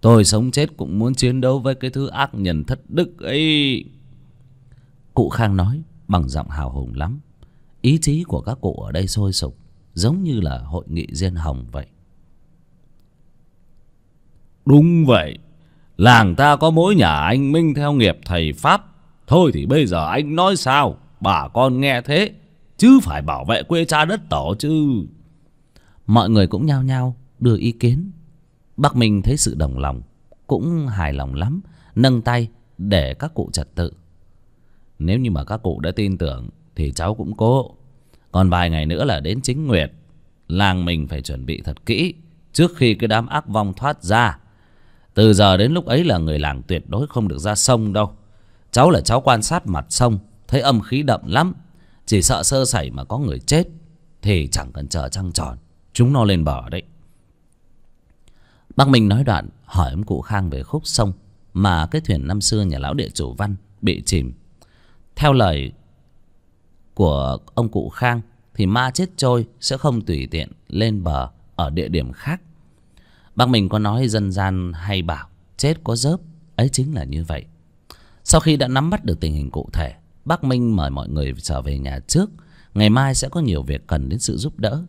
tôi sống chết cũng muốn chiến đấu với cái thứ ác nhân thất đức ấy cụ khang nói bằng giọng hào hùng lắm ý chí của các cụ ở đây sôi sục giống như là hội nghị diên hồng vậy đúng vậy làng ta có mỗi nhà anh minh theo nghiệp thầy pháp thôi thì bây giờ anh nói sao bà con nghe thế chứ phải bảo vệ quê cha đất tổ chứ mọi người cũng nhao nhao đưa ý kiến bác minh thấy sự đồng lòng cũng hài lòng lắm nâng tay để các cụ trật tự nếu như mà các cụ đã tin tưởng thì cháu cũng cố còn vài ngày nữa là đến chính nguyệt làng mình phải chuẩn bị thật kỹ trước khi cái đám ác vong thoát ra từ giờ đến lúc ấy là người làng tuyệt đối không được ra sông đâu cháu là cháu quan sát mặt sông thấy âm khí đậm lắm chỉ sợ sơ sẩy mà có người chết thì chẳng cần chờ trăng tròn chúng nó lên bờ đấy bác minh nói đoạn hỏi ông cụ khang về khúc sông mà cái thuyền năm xưa nhà lão địa chủ văn bị chìm theo lời của ông cụ khang thì ma chết trôi sẽ không tùy tiện lên bờ ở địa điểm khác bác mình có nói dân gian hay bảo chết có dớp ấy chính là như vậy sau khi đã nắm bắt được tình hình cụ thể bác minh mời mọi người trở về nhà trước ngày mai sẽ có nhiều việc cần đến sự giúp đỡ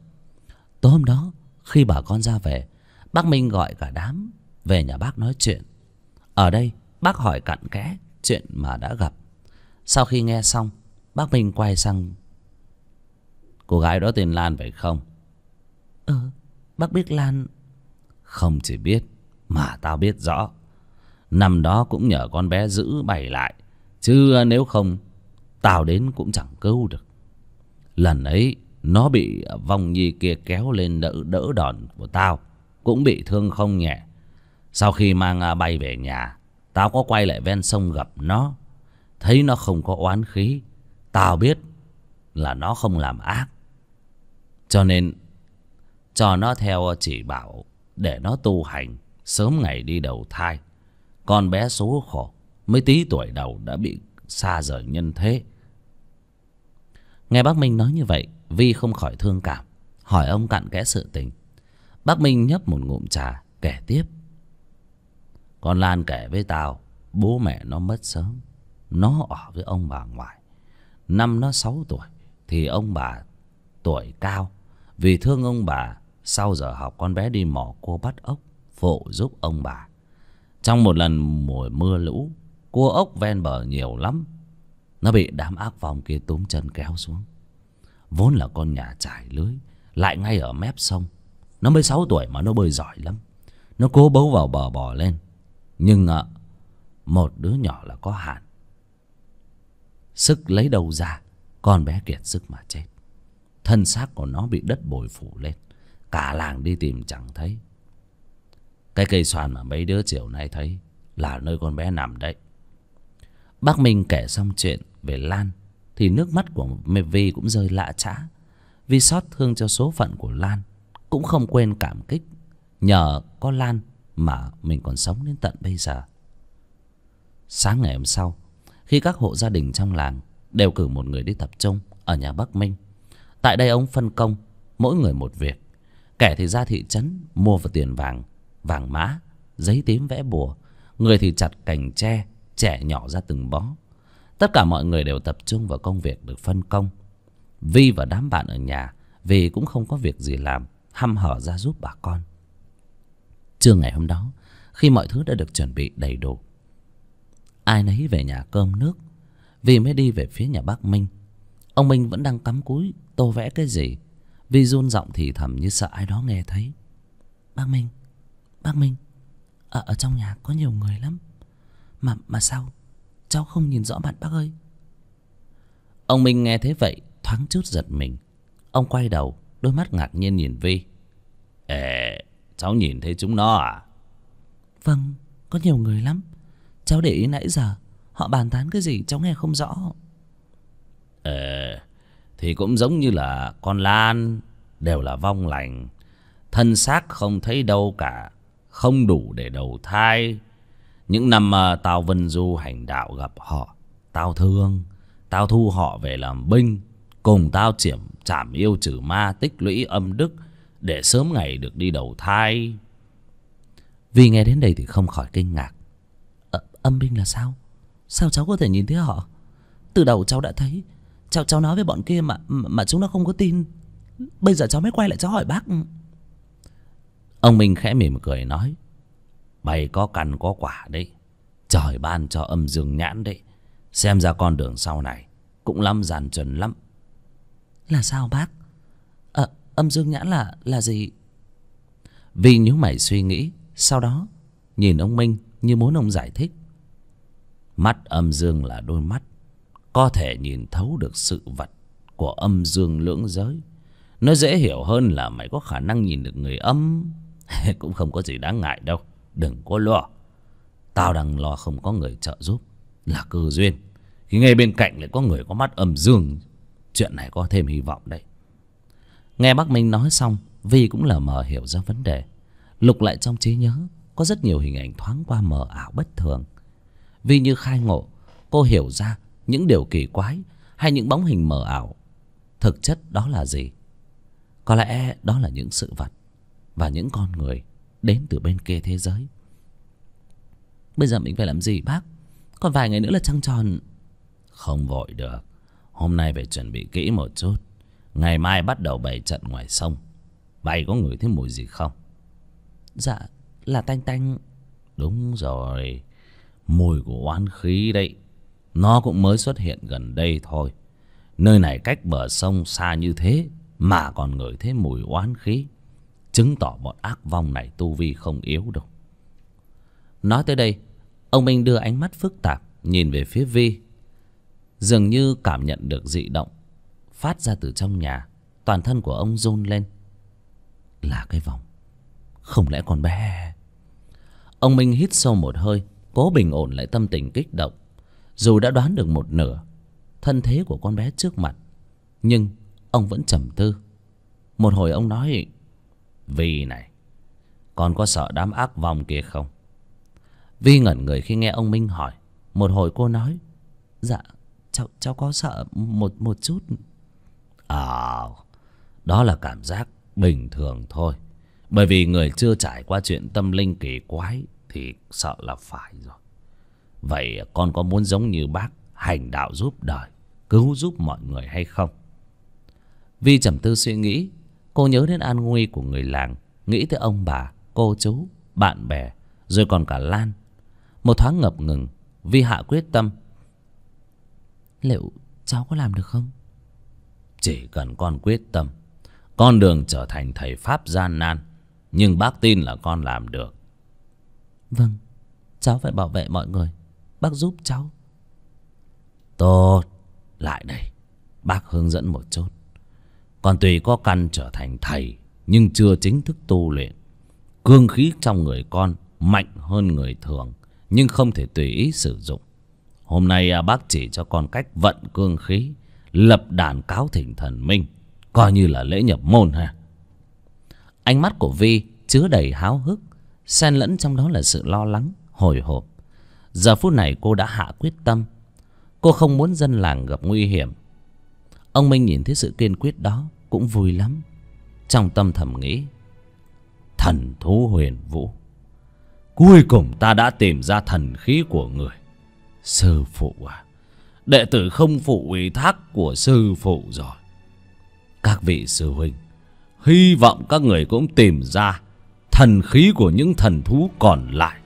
tối hôm đó khi bà con ra về bác minh gọi cả đám về nhà bác nói chuyện ở đây bác hỏi cặn kẽ chuyện mà đã gặp sau khi nghe xong Bác Minh quay sang Cô gái đó tên Lan phải không Ừ Bác biết Lan Không chỉ biết Mà tao biết rõ Năm đó cũng nhờ con bé giữ bày lại Chứ nếu không Tao đến cũng chẳng cứu được Lần ấy Nó bị vong nhi kia kéo lên đỡ, đỡ đòn của tao Cũng bị thương không nhẹ Sau khi mang à, bay về nhà Tao có quay lại ven sông gặp nó Thấy nó không có oán khí tao biết là nó không làm ác cho nên cho nó theo chỉ bảo để nó tu hành sớm ngày đi đầu thai con bé số khổ mới tí tuổi đầu đã bị xa rời nhân thế nghe bác minh nói như vậy vi không khỏi thương cảm hỏi ông cặn kẽ sự tình bác minh nhấp một ngụm trà kể tiếp con lan kể với tao bố mẹ nó mất sớm nó ở với ông bà ngoại năm nó sáu tuổi thì ông bà tuổi cao vì thương ông bà sau giờ học con bé đi mò cua bắt ốc phụ giúp ông bà trong một lần mùa mưa lũ cua ốc ven bờ nhiều lắm nó bị đám ác vong kia túm chân kéo xuống vốn là con nhà trải lưới lại ngay ở mép sông nó mới sáu tuổi mà nó bơi giỏi lắm nó cố bấu vào bờ bò lên nhưng ạ à, một đứa nhỏ là có hạn sức lấy đầu ra con bé kiệt sức mà chết thân xác của nó bị đất bồi phủ lên cả làng đi tìm chẳng thấy cái cây xoàn mà mấy đứa chiều nay thấy là nơi con bé nằm đấy bác minh kể xong chuyện về lan thì nước mắt của vi cũng rơi lạ chã vì xót thương cho số phận của lan cũng không quên cảm kích nhờ có lan mà mình còn sống đến tận bây giờ sáng ngày hôm sau khi các hộ gia đình trong làng đều cử một người đi tập trung ở nhà bắc minh tại đây ông phân công mỗi người một việc kẻ thì ra thị trấn mua vào tiền vàng vàng mã giấy tím vẽ bùa người thì chặt cành tre trẻ nhỏ ra từng bó tất cả mọi người đều tập trung vào công việc được phân công vi và đám bạn ở nhà vì cũng không có việc gì làm hăm hở ra giúp bà con trưa ngày hôm đó khi mọi thứ đã được chuẩn bị đầy đủ ai nấy về nhà cơm nước vì mới đi về phía nhà bác minh ông minh vẫn đang cắm cúi tô vẽ cái gì vì run giọng thì thầm như sợ ai đó nghe thấy bác minh bác minh ở, ở trong nhà có nhiều người lắm mà mà sao cháu không nhìn rõ mặt bác ơi ông minh nghe thế vậy thoáng chút giật mình ông quay đầu đôi mắt ngạc nhiên nhìn vi ê cháu nhìn thấy chúng nó à vâng có nhiều người lắm Cháu để ý nãy giờ Họ bàn tán cái gì cháu nghe không rõ Ờ Thì cũng giống như là con Lan Đều là vong lành Thân xác không thấy đâu cả Không đủ để đầu thai Những năm mà ờ, tao Vân Du hành đạo gặp họ Tao thương Tao thu họ về làm binh Cùng tao triển trảm yêu trừ ma tích lũy âm đức Để sớm ngày được đi đầu thai Vì nghe đến đây thì không khỏi kinh ngạc âm binh là sao sao cháu có thể nhìn thấy họ từ đầu cháu đã thấy cháu cháu nói với bọn kia mà mà chúng nó không có tin bây giờ cháu mới quay lại cháu hỏi bác ông minh khẽ mỉm cười nói mày có căn có quả đấy trời ban cho âm dương nhãn đấy xem ra con đường sau này cũng lắm dàn trần lắm là sao bác à, âm dương nhãn là là gì vì nhíu mày suy nghĩ sau đó nhìn ông minh như muốn ông giải thích mắt âm dương là đôi mắt có thể nhìn thấu được sự vật của âm dương lưỡng giới nó dễ hiểu hơn là mày có khả năng nhìn được người âm [LAUGHS] cũng không có gì đáng ngại đâu đừng có lo tao đang lo không có người trợ giúp là cơ duyên khi ngay bên cạnh lại có người có mắt âm dương chuyện này có thêm hy vọng đấy nghe bác minh nói xong vi cũng lờ mờ hiểu ra vấn đề lục lại trong trí nhớ có rất nhiều hình ảnh thoáng qua mờ ảo bất thường vi như khai ngộ cô hiểu ra những điều kỳ quái hay những bóng hình mờ ảo thực chất đó là gì có lẽ đó là những sự vật và những con người đến từ bên kia thế giới bây giờ mình phải làm gì bác còn vài ngày nữa là trăng tròn không vội được hôm nay phải chuẩn bị kỹ một chút ngày mai bắt đầu bày trận ngoài sông bày có người thấy mùi gì không dạ là tanh tanh đúng rồi mùi của oán khí đấy nó cũng mới xuất hiện gần đây thôi nơi này cách bờ sông xa như thế mà còn ngửi thấy mùi oán khí chứng tỏ bọn ác vong này tu vi không yếu đâu nói tới đây ông minh đưa ánh mắt phức tạp nhìn về phía vi dường như cảm nhận được dị động phát ra từ trong nhà toàn thân của ông run lên là cái vòng không lẽ còn bé ông minh hít sâu một hơi cố bình ổn lại tâm tình kích động dù đã đoán được một nửa thân thế của con bé trước mặt nhưng ông vẫn trầm tư một hồi ông nói vì này con có sợ đám ác vong kia không vi ngẩn người khi nghe ông minh hỏi một hồi cô nói dạ cháu cháu có sợ một một chút à đó là cảm giác bình thường thôi bởi vì người chưa trải qua chuyện tâm linh kỳ quái thì sợ là phải rồi vậy con có muốn giống như bác hành đạo giúp đời cứu giúp mọi người hay không vi trầm tư suy nghĩ cô nhớ đến an nguy của người làng nghĩ tới ông bà cô chú bạn bè rồi còn cả lan một thoáng ngập ngừng vi hạ quyết tâm liệu cháu có làm được không chỉ cần con quyết tâm con đường trở thành thầy pháp gian nan nhưng bác tin là con làm được vâng cháu phải bảo vệ mọi người bác giúp cháu tốt lại đây bác hướng dẫn một chút còn tùy có căn trở thành thầy nhưng chưa chính thức tu luyện cương khí trong người con mạnh hơn người thường nhưng không thể tùy ý sử dụng hôm nay à, bác chỉ cho con cách vận cương khí lập đàn cáo thỉnh thần minh coi như là lễ nhập môn ha ánh mắt của vi chứa đầy háo hức xen lẫn trong đó là sự lo lắng hồi hộp giờ phút này cô đã hạ quyết tâm cô không muốn dân làng gặp nguy hiểm ông minh nhìn thấy sự kiên quyết đó cũng vui lắm trong tâm thầm nghĩ thần thú huyền vũ cuối cùng ta đã tìm ra thần khí của người sư phụ à đệ tử không phụ ủy thác của sư phụ rồi các vị sư huynh hy vọng các người cũng tìm ra thần khí của những thần thú còn lại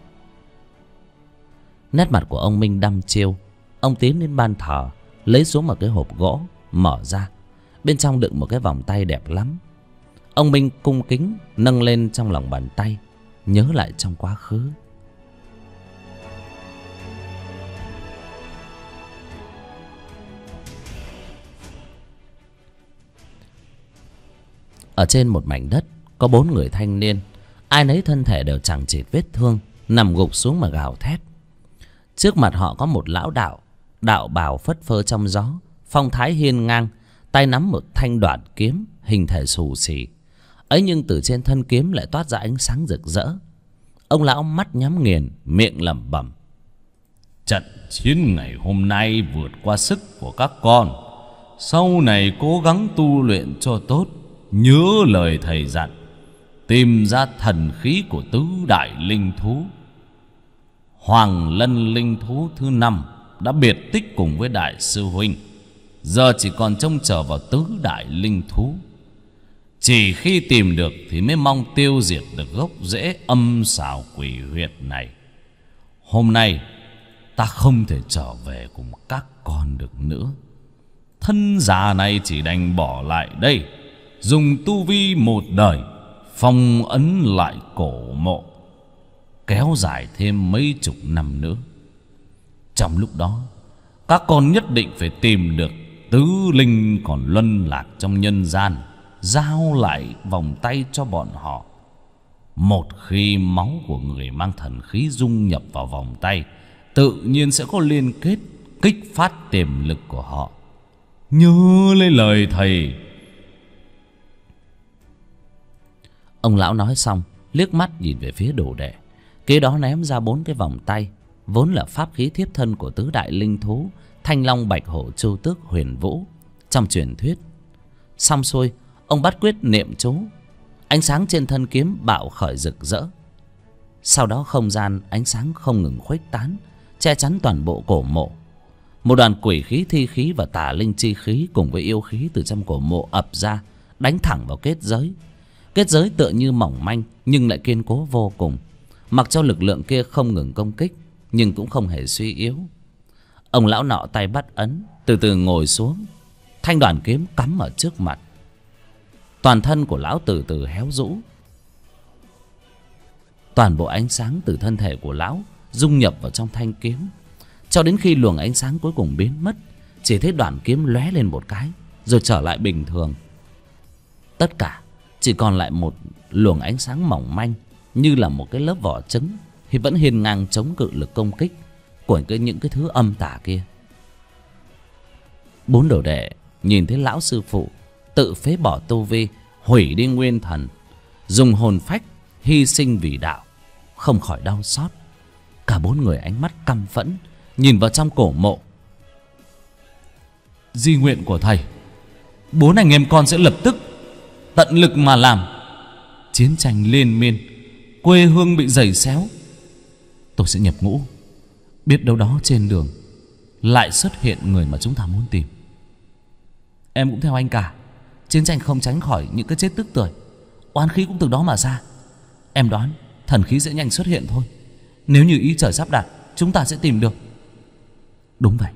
nét mặt của ông minh đăm chiêu ông tiến lên ban thờ lấy xuống một cái hộp gỗ mở ra bên trong đựng một cái vòng tay đẹp lắm ông minh cung kính nâng lên trong lòng bàn tay nhớ lại trong quá khứ ở trên một mảnh đất có bốn người thanh niên ai nấy thân thể đều chẳng chịt vết thương nằm gục xuống mà gào thét trước mặt họ có một lão đạo đạo bào phất phơ trong gió phong thái hiên ngang tay nắm một thanh đoạn kiếm hình thể xù xì ấy nhưng từ trên thân kiếm lại toát ra ánh sáng rực rỡ ông lão mắt nhắm nghiền miệng lẩm bẩm trận chiến ngày hôm nay vượt qua sức của các con sau này cố gắng tu luyện cho tốt nhớ lời thầy dặn tìm ra thần khí của tứ đại linh thú hoàng lân linh thú thứ năm đã biệt tích cùng với đại sư huynh giờ chỉ còn trông chờ vào tứ đại linh thú chỉ khi tìm được thì mới mong tiêu diệt được gốc rễ âm xảo quỷ huyệt này hôm nay ta không thể trở về cùng các con được nữa thân già này chỉ đành bỏ lại đây dùng tu vi một đời phong ấn lại cổ mộ kéo dài thêm mấy chục năm nữa trong lúc đó các con nhất định phải tìm được tứ linh còn luân lạc trong nhân gian giao lại vòng tay cho bọn họ một khi máu của người mang thần khí dung nhập vào vòng tay tự nhiên sẽ có liên kết kích phát tiềm lực của họ nhớ lấy lời thầy ông lão nói xong liếc mắt nhìn về phía đồ đệ kế đó ném ra bốn cái vòng tay vốn là pháp khí thiếp thân của tứ đại linh thú thanh long bạch hổ châu tước huyền vũ trong truyền thuyết xong xuôi ông bắt quyết niệm chú ánh sáng trên thân kiếm bạo khởi rực rỡ sau đó không gian ánh sáng không ngừng khuếch tán che chắn toàn bộ cổ mộ một đoàn quỷ khí thi khí và tà linh chi khí cùng với yêu khí từ trong cổ mộ ập ra đánh thẳng vào kết giới kết giới tựa như mỏng manh nhưng lại kiên cố vô cùng mặc cho lực lượng kia không ngừng công kích nhưng cũng không hề suy yếu ông lão nọ tay bắt ấn từ từ ngồi xuống thanh đoàn kiếm cắm ở trước mặt toàn thân của lão từ từ héo rũ toàn bộ ánh sáng từ thân thể của lão dung nhập vào trong thanh kiếm cho đến khi luồng ánh sáng cuối cùng biến mất chỉ thấy đoàn kiếm lóe lên một cái rồi trở lại bình thường tất cả chỉ còn lại một luồng ánh sáng mỏng manh như là một cái lớp vỏ trứng thì vẫn hiên ngang chống cự lực công kích của cái những cái thứ âm tả kia bốn đồ đệ nhìn thấy lão sư phụ tự phế bỏ tu vi hủy đi nguyên thần dùng hồn phách hy sinh vì đạo không khỏi đau xót cả bốn người ánh mắt căm phẫn nhìn vào trong cổ mộ di nguyện của thầy bốn anh em con sẽ lập tức tận lực mà làm chiến tranh liên miên quê hương bị dày xéo tôi sẽ nhập ngũ biết đâu đó trên đường lại xuất hiện người mà chúng ta muốn tìm em cũng theo anh cả chiến tranh không tránh khỏi những cái chết tức tưởi oán khí cũng từ đó mà ra em đoán thần khí sẽ nhanh xuất hiện thôi nếu như ý trời sắp đặt chúng ta sẽ tìm được đúng vậy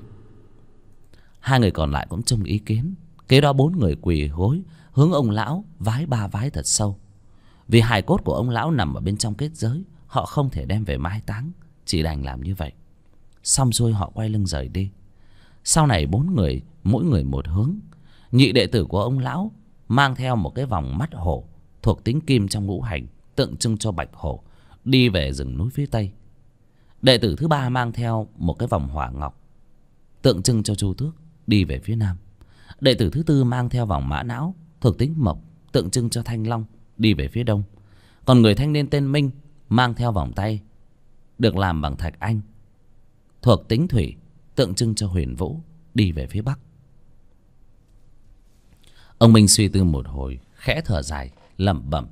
hai người còn lại cũng chung ý kiến kế đó bốn người quỳ gối hướng ông lão vái ba vái thật sâu vì hài cốt của ông lão nằm ở bên trong kết giới họ không thể đem về mai táng chỉ đành làm như vậy xong xuôi họ quay lưng rời đi sau này bốn người mỗi người một hướng nhị đệ tử của ông lão mang theo một cái vòng mắt hổ thuộc tính kim trong ngũ hành tượng trưng cho bạch hổ đi về rừng núi phía tây đệ tử thứ ba mang theo một cái vòng hỏa ngọc tượng trưng cho chu tước đi về phía nam đệ tử thứ tư mang theo vòng mã não thực tính mộc tượng trưng cho thanh long đi về phía đông còn người thanh niên tên minh mang theo vòng tay được làm bằng thạch anh thuộc tính thủy tượng trưng cho huyền vũ đi về phía bắc ông minh suy tư một hồi khẽ thở dài lẩm bẩm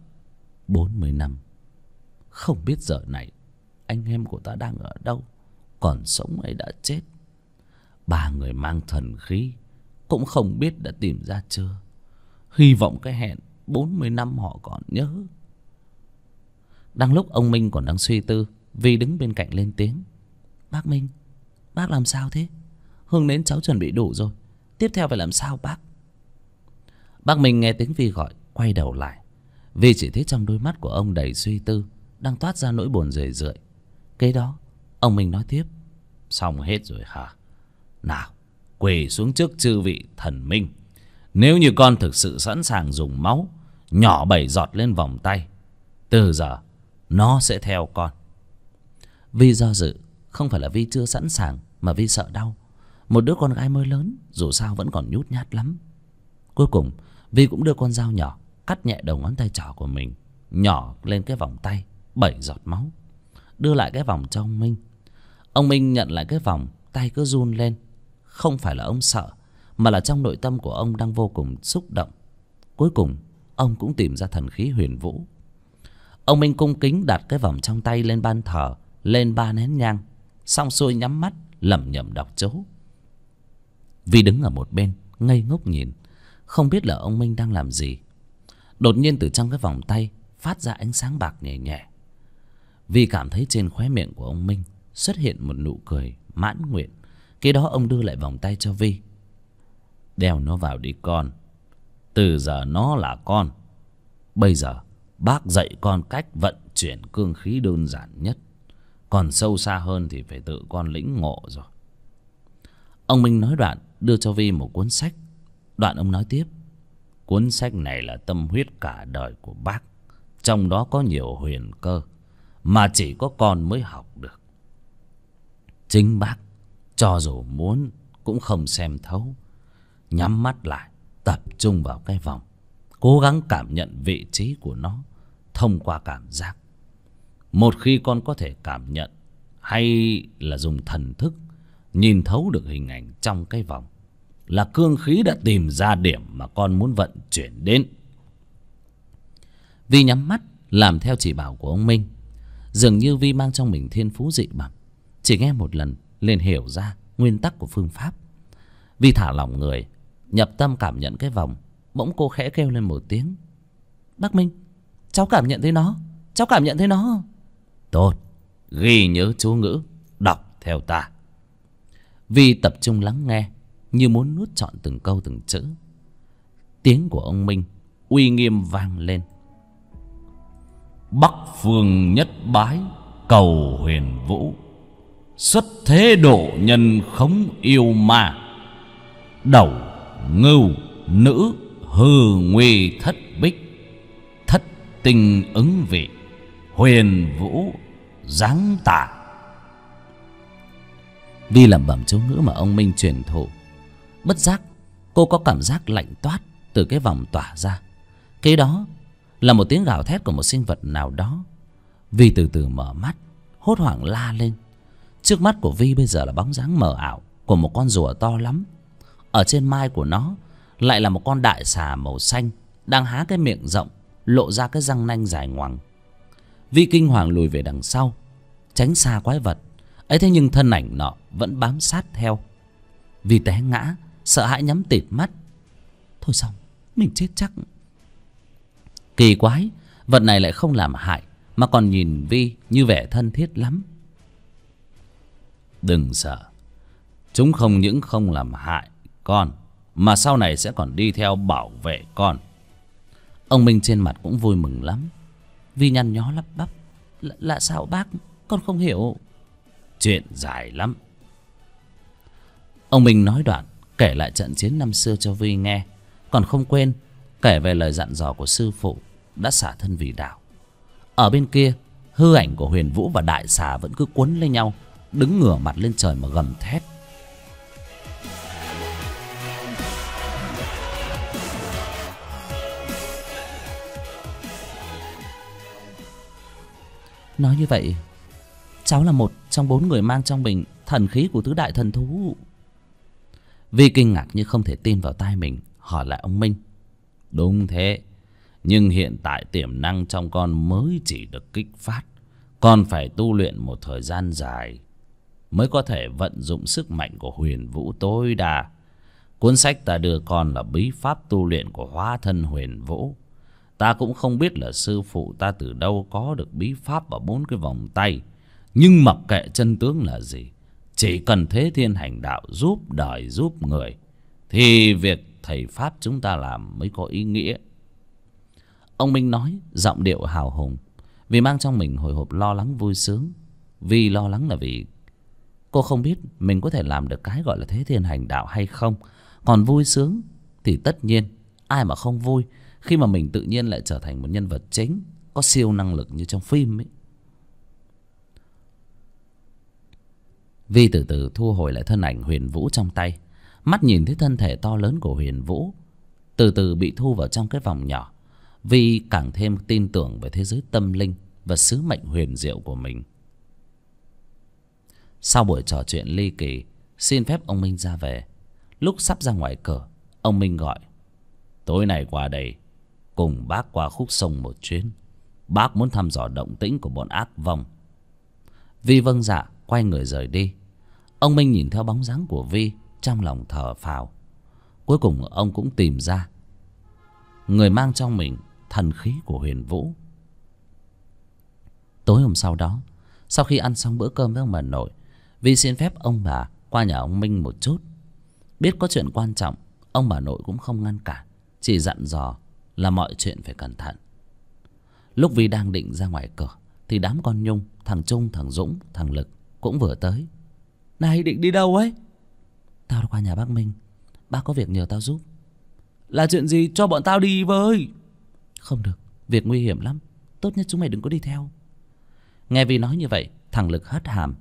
bốn mươi năm không biết giờ này anh em của ta đang ở đâu còn sống hay đã chết ba người mang thần khí cũng không biết đã tìm ra chưa Hy vọng cái hẹn 40 năm họ còn nhớ Đang lúc ông Minh còn đang suy tư Vi đứng bên cạnh lên tiếng Bác Minh Bác làm sao thế Hương nến cháu chuẩn bị đủ rồi Tiếp theo phải làm sao bác Bác Minh nghe tiếng Vi gọi Quay đầu lại Vi chỉ thấy trong đôi mắt của ông đầy suy tư Đang toát ra nỗi buồn rười rượi Kế đó Ông Minh nói tiếp Xong hết rồi hả Nào quỳ xuống trước chư vị thần minh nếu như con thực sự sẵn sàng dùng máu Nhỏ bảy giọt lên vòng tay Từ giờ Nó sẽ theo con Vi do dự Không phải là Vi chưa sẵn sàng Mà Vi sợ đau Một đứa con gái mới lớn Dù sao vẫn còn nhút nhát lắm Cuối cùng Vi cũng đưa con dao nhỏ Cắt nhẹ đầu ngón tay trỏ của mình Nhỏ lên cái vòng tay Bảy giọt máu Đưa lại cái vòng cho ông Minh Ông Minh nhận lại cái vòng Tay cứ run lên Không phải là ông sợ mà là trong nội tâm của ông đang vô cùng xúc động cuối cùng ông cũng tìm ra thần khí huyền vũ ông minh cung kính đặt cái vòng trong tay lên ban thờ lên ba nén nhang xong xuôi nhắm mắt lẩm nhẩm đọc chố vi đứng ở một bên ngây ngốc nhìn không biết là ông minh đang làm gì đột nhiên từ trong cái vòng tay phát ra ánh sáng bạc nhẹ nhẹ vi cảm thấy trên khóe miệng của ông minh xuất hiện một nụ cười mãn nguyện kế đó ông đưa lại vòng tay cho vi Đeo nó vào đi con Từ giờ nó là con Bây giờ bác dạy con cách vận chuyển cương khí đơn giản nhất Còn sâu xa hơn thì phải tự con lĩnh ngộ rồi Ông Minh nói đoạn đưa cho Vi một cuốn sách Đoạn ông nói tiếp Cuốn sách này là tâm huyết cả đời của bác Trong đó có nhiều huyền cơ Mà chỉ có con mới học được Chính bác Cho dù muốn Cũng không xem thấu nhắm mắt lại tập trung vào cái vòng cố gắng cảm nhận vị trí của nó thông qua cảm giác một khi con có thể cảm nhận hay là dùng thần thức nhìn thấu được hình ảnh trong cái vòng là cương khí đã tìm ra điểm mà con muốn vận chuyển đến vi nhắm mắt làm theo chỉ bảo của ông minh dường như vi mang trong mình thiên phú dị bẩm chỉ nghe một lần liền hiểu ra nguyên tắc của phương pháp vi thả lỏng người nhập tâm cảm nhận cái vòng bỗng cô khẽ kêu lên một tiếng bác minh cháu cảm nhận thấy nó cháu cảm nhận thấy nó tốt ghi nhớ chú ngữ đọc theo ta vi tập trung lắng nghe như muốn nuốt chọn từng câu từng chữ tiếng của ông minh uy nghiêm vang lên bắc phương nhất bái cầu huyền vũ xuất thế độ nhân khống yêu ma đầu ngưu nữ hư nguy thất bích thất tinh ứng vị huyền vũ giáng tả vi lẩm bẩm chú ngữ mà ông minh truyền thụ bất giác cô có cảm giác lạnh toát từ cái vòng tỏa ra kế đó là một tiếng gào thét của một sinh vật nào đó vi từ từ mở mắt hốt hoảng la lên trước mắt của vi bây giờ là bóng dáng mờ ảo của một con rùa to lắm ở trên mai của nó lại là một con đại xà màu xanh đang há cái miệng rộng lộ ra cái răng nanh dài ngoằng vi kinh hoàng lùi về đằng sau tránh xa quái vật ấy thế nhưng thân ảnh nọ vẫn bám sát theo vì té ngã sợ hãi nhắm tịt mắt thôi xong mình chết chắc kỳ quái vật này lại không làm hại mà còn nhìn vi như vẻ thân thiết lắm đừng sợ chúng không những không làm hại con mà sau này sẽ còn đi theo bảo vệ con ông minh trên mặt cũng vui mừng lắm vi nhăn nhó lắp bắp L là sao bác con không hiểu chuyện dài lắm ông minh nói đoạn kể lại trận chiến năm xưa cho vi nghe còn không quên kể về lời dặn dò của sư phụ đã xả thân vì đạo ở bên kia hư ảnh của huyền vũ và đại xà vẫn cứ quấn lên nhau đứng ngửa mặt lên trời mà gầm thét Nói như vậy Cháu là một trong bốn người mang trong mình Thần khí của tứ đại thần thú Vi kinh ngạc như không thể tin vào tai mình Hỏi lại ông Minh Đúng thế Nhưng hiện tại tiềm năng trong con mới chỉ được kích phát Con phải tu luyện một thời gian dài Mới có thể vận dụng sức mạnh của huyền vũ tối đa Cuốn sách ta đưa con là bí pháp tu luyện của hóa thân huyền vũ ta cũng không biết là sư phụ ta từ đâu có được bí pháp và bốn cái vòng tay nhưng mặc kệ chân tướng là gì chỉ cần thế thiên hành đạo giúp đời giúp người thì việc thầy pháp chúng ta làm mới có ý nghĩa ông minh nói giọng điệu hào hùng vì mang trong mình hồi hộp lo lắng vui sướng vì lo lắng là vì cô không biết mình có thể làm được cái gọi là thế thiên hành đạo hay không còn vui sướng thì tất nhiên ai mà không vui khi mà mình tự nhiên lại trở thành một nhân vật chính có siêu năng lực như trong phim ấy vi từ từ thu hồi lại thân ảnh huyền vũ trong tay mắt nhìn thấy thân thể to lớn của huyền vũ từ từ bị thu vào trong cái vòng nhỏ vi càng thêm tin tưởng về thế giới tâm linh và sứ mệnh huyền diệu của mình sau buổi trò chuyện ly kỳ xin phép ông minh ra về lúc sắp ra ngoài cửa ông minh gọi tối nay qua đây cùng bác qua khúc sông một chuyến bác muốn thăm dò động tĩnh của bọn ác vong vi vâng dạ quay người rời đi ông minh nhìn theo bóng dáng của vi trong lòng thở phào cuối cùng ông cũng tìm ra người mang trong mình thần khí của huyền vũ tối hôm sau đó sau khi ăn xong bữa cơm với ông bà nội vi xin phép ông bà qua nhà ông minh một chút biết có chuyện quan trọng ông bà nội cũng không ngăn cản chỉ dặn dò là mọi chuyện phải cẩn thận lúc vi đang định ra ngoài cửa thì đám con nhung thằng trung thằng dũng thằng lực cũng vừa tới này định đi đâu ấy tao qua nhà bác minh bác có việc nhờ tao giúp là chuyện gì cho bọn tao đi với không được việc nguy hiểm lắm tốt nhất chúng mày đừng có đi theo nghe vì nói như vậy thằng lực hất hàm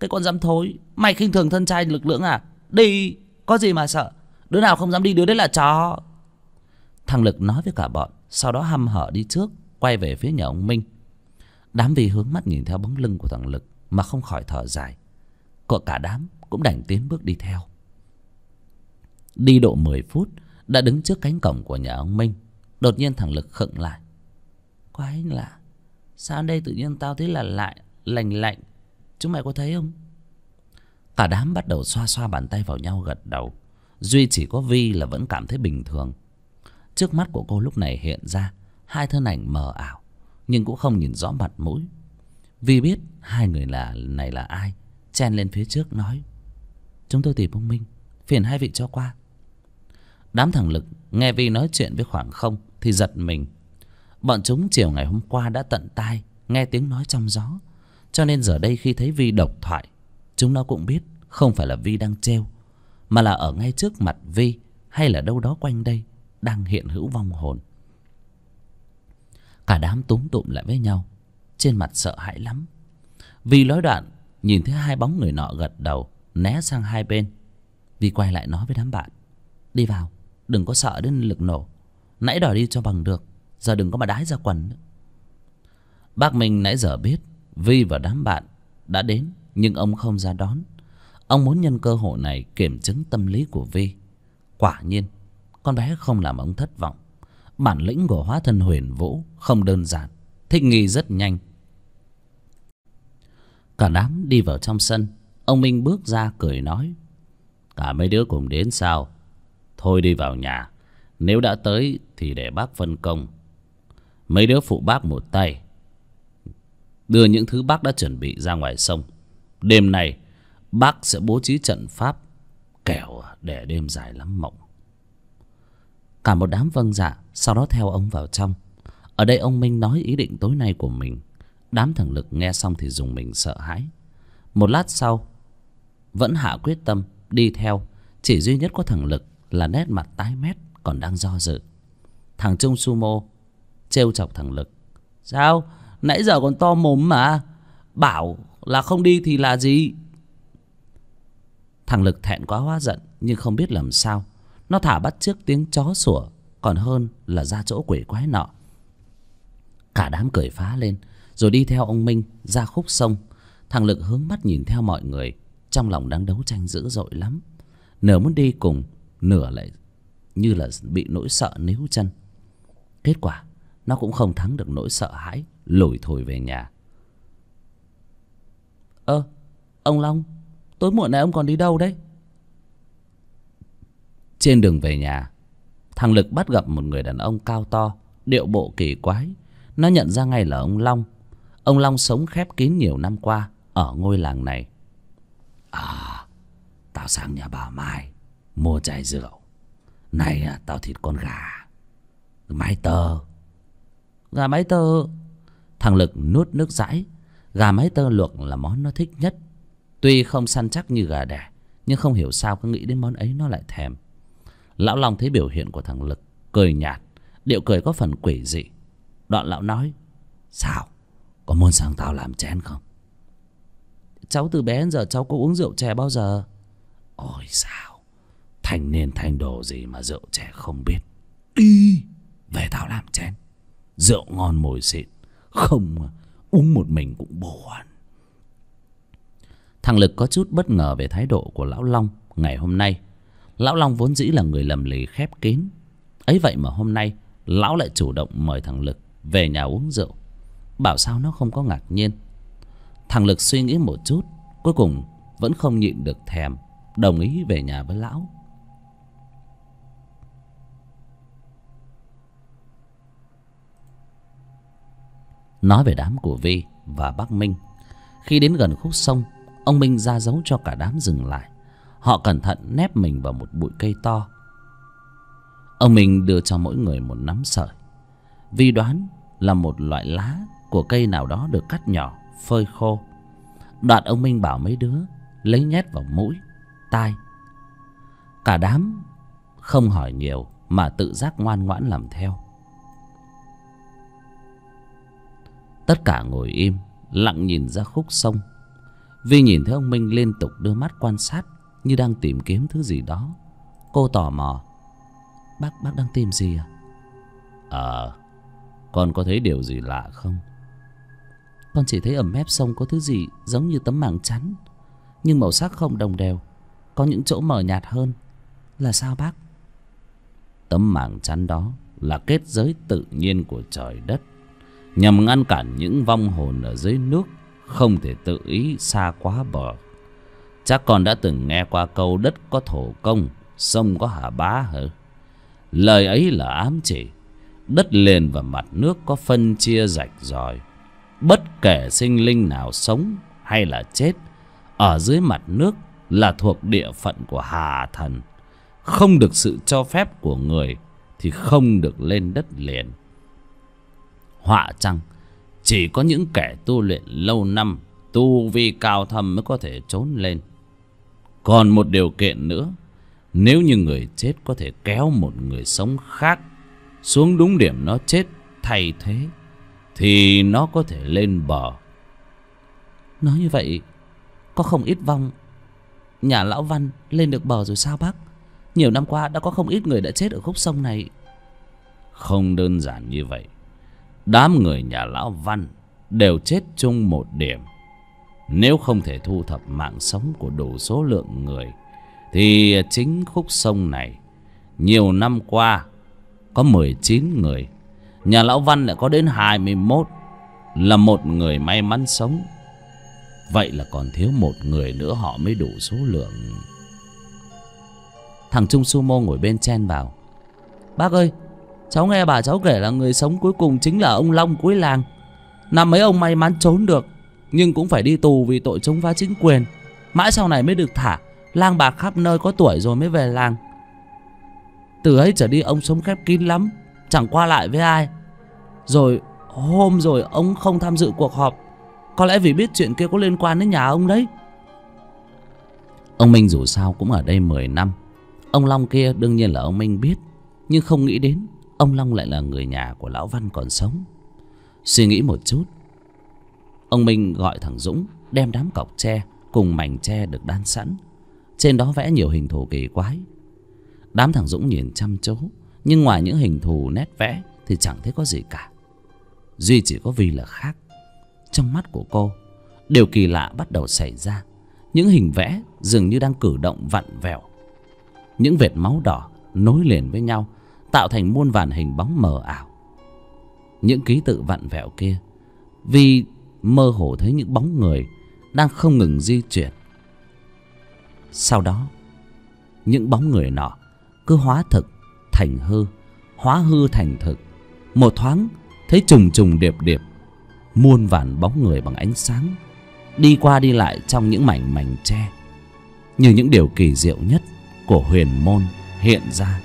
cái con dám thối mày khinh thường thân trai lực lượng à đi có gì mà sợ đứa nào không dám đi đứa đấy là chó thằng lực nói với cả bọn sau đó hăm hở đi trước quay về phía nhà ông minh đám vi hướng mắt nhìn theo bóng lưng của thằng lực mà không khỏi thở dài cọ cả đám cũng đành tiến bước đi theo đi độ mười phút đã đứng trước cánh cổng của nhà ông minh đột nhiên thằng lực khựng lại quái lạ sao đây tự nhiên tao thấy là lại lành lạnh chúng mày có thấy không cả đám bắt đầu xoa xoa bàn tay vào nhau gật đầu duy chỉ có vi là vẫn cảm thấy bình thường trước mắt của cô lúc này hiện ra hai thân ảnh mờ ảo nhưng cũng không nhìn rõ mặt mũi vì biết hai người là này là ai chen lên phía trước nói chúng tôi tìm ông minh phiền hai vị cho qua đám thằng lực nghe vi nói chuyện với khoảng không thì giật mình bọn chúng chiều ngày hôm qua đã tận tai nghe tiếng nói trong gió cho nên giờ đây khi thấy vi độc thoại chúng nó cũng biết không phải là vi đang trêu mà là ở ngay trước mặt vi hay là đâu đó quanh đây đang hiện hữu vong hồn cả đám túm tụm lại với nhau trên mặt sợ hãi lắm vì lối đoạn nhìn thấy hai bóng người nọ gật đầu né sang hai bên vì quay lại nói với đám bạn đi vào đừng có sợ đến lực nổ nãy đòi đi cho bằng được giờ đừng có mà đái ra quần nữa. bác minh nãy giờ biết vi và đám bạn đã đến nhưng ông không ra đón ông muốn nhân cơ hội này kiểm chứng tâm lý của vi quả nhiên con bé không làm ông thất vọng bản lĩnh của hóa thân huyền vũ không đơn giản thích nghi rất nhanh cả đám đi vào trong sân ông minh bước ra cười nói cả mấy đứa cùng đến sao thôi đi vào nhà nếu đã tới thì để bác phân công mấy đứa phụ bác một tay đưa những thứ bác đã chuẩn bị ra ngoài sông đêm nay bác sẽ bố trí trận pháp kẻo để đêm dài lắm mộng cả một đám vâng dạ sau đó theo ông vào trong ở đây ông minh nói ý định tối nay của mình đám thằng lực nghe xong thì dùng mình sợ hãi một lát sau vẫn hạ quyết tâm đi theo chỉ duy nhất có thằng lực là nét mặt tái mét còn đang do dự thằng trung sumo trêu chọc thằng lực sao nãy giờ còn to mồm mà bảo là không đi thì là gì thằng lực thẹn quá hóa giận nhưng không biết làm sao nó thả bắt trước tiếng chó sủa còn hơn là ra chỗ quỷ quái nọ cả đám cười phá lên rồi đi theo ông minh ra khúc sông thằng lực hướng mắt nhìn theo mọi người trong lòng đang đấu tranh dữ dội lắm nửa muốn đi cùng nửa lại như là bị nỗi sợ níu chân kết quả nó cũng không thắng được nỗi sợ hãi lủi thổi về nhà ơ ông long tối muộn này ông còn đi đâu đấy trên đường về nhà thằng lực bắt gặp một người đàn ông cao to điệu bộ kỳ quái nó nhận ra ngay là ông long ông long sống khép kín nhiều năm qua ở ngôi làng này à tao sang nhà bà mai mua chai rượu nay à, tao thịt con gà mái tơ gà mái tơ thằng lực nuốt nước dãi gà mái tơ luộc là món nó thích nhất tuy không săn chắc như gà đẻ nhưng không hiểu sao cứ nghĩ đến món ấy nó lại thèm lão long thấy biểu hiện của thằng lực cười nhạt điệu cười có phần quỷ dị đoạn lão nói sao có muốn sang tao làm chén không cháu từ bé đến giờ cháu có uống rượu chè bao giờ ôi sao thành niên thành đồ gì mà rượu chè không biết đi về tao làm chén rượu ngon mồi xịn không uống một mình cũng buồn thằng lực có chút bất ngờ về thái độ của lão long ngày hôm nay lão long vốn dĩ là người lầm lì khép kín ấy vậy mà hôm nay lão lại chủ động mời thằng lực về nhà uống rượu bảo sao nó không có ngạc nhiên thằng lực suy nghĩ một chút cuối cùng vẫn không nhịn được thèm đồng ý về nhà với lão nói về đám của vi và bắc minh khi đến gần khúc sông ông minh ra dấu cho cả đám dừng lại họ cẩn thận nép mình vào một bụi cây to ông minh đưa cho mỗi người một nắm sợi vi đoán là một loại lá của cây nào đó được cắt nhỏ phơi khô đoạn ông minh bảo mấy đứa lấy nhét vào mũi tai cả đám không hỏi nhiều mà tự giác ngoan ngoãn làm theo tất cả ngồi im lặng nhìn ra khúc sông vi nhìn thấy ông minh liên tục đưa mắt quan sát như đang tìm kiếm thứ gì đó cô tò mò bác bác đang tìm gì à ờ à, con có thấy điều gì lạ không con chỉ thấy ở mép sông có thứ gì giống như tấm màng chắn nhưng màu sắc không đồng đều có những chỗ mờ nhạt hơn là sao bác tấm màng chắn đó là kết giới tự nhiên của trời đất nhằm ngăn cản những vong hồn ở dưới nước không thể tự ý xa quá bờ Chắc con đã từng nghe qua câu đất có thổ công, sông có hà bá hả? Lời ấy là ám chỉ. Đất liền và mặt nước có phân chia rạch ròi. Bất kể sinh linh nào sống hay là chết, ở dưới mặt nước là thuộc địa phận của hà thần. Không được sự cho phép của người thì không được lên đất liền. Họa chăng, chỉ có những kẻ tu luyện lâu năm tu vi cao thâm mới có thể trốn lên còn một điều kiện nữa nếu như người chết có thể kéo một người sống khác xuống đúng điểm nó chết thay thế thì nó có thể lên bờ nói như vậy có không ít vong nhà lão văn lên được bờ rồi sao bác nhiều năm qua đã có không ít người đã chết ở khúc sông này không đơn giản như vậy đám người nhà lão văn đều chết chung một điểm nếu không thể thu thập mạng sống của đủ số lượng người thì chính khúc sông này nhiều năm qua có mười chín người nhà lão văn lại có đến hai mươi 21 là một người may mắn sống vậy là còn thiếu một người nữa họ mới đủ số lượng thằng trung sumo ngồi bên chen vào bác ơi cháu nghe bà cháu kể là người sống cuối cùng chính là ông long cuối làng năm mấy ông may mắn trốn được nhưng cũng phải đi tù vì tội chống phá chính quyền mãi sau này mới được thả lang bạc khắp nơi có tuổi rồi mới về làng từ ấy trở đi ông sống khép kín lắm chẳng qua lại với ai rồi hôm rồi ông không tham dự cuộc họp có lẽ vì biết chuyện kia có liên quan đến nhà ông đấy ông minh dù sao cũng ở đây mười năm ông long kia đương nhiên là ông minh biết nhưng không nghĩ đến ông long lại là người nhà của lão văn còn sống suy nghĩ một chút Ông Minh gọi thằng Dũng đem đám cọc tre cùng mảnh tre được đan sẵn. Trên đó vẽ nhiều hình thù kỳ quái. Đám thằng Dũng nhìn chăm chú, nhưng ngoài những hình thù nét vẽ thì chẳng thấy có gì cả. Duy chỉ có vì là khác. Trong mắt của cô, điều kỳ lạ bắt đầu xảy ra. Những hình vẽ dường như đang cử động vặn vẹo. Những vệt máu đỏ nối liền với nhau tạo thành muôn vàn hình bóng mờ ảo. Những ký tự vặn vẹo kia vì mơ hồ thấy những bóng người đang không ngừng di chuyển sau đó những bóng người nọ cứ hóa thực thành hư hóa hư thành thực một thoáng thấy trùng trùng điệp điệp muôn vàn bóng người bằng ánh sáng đi qua đi lại trong những mảnh mảnh tre như những điều kỳ diệu nhất của huyền môn hiện ra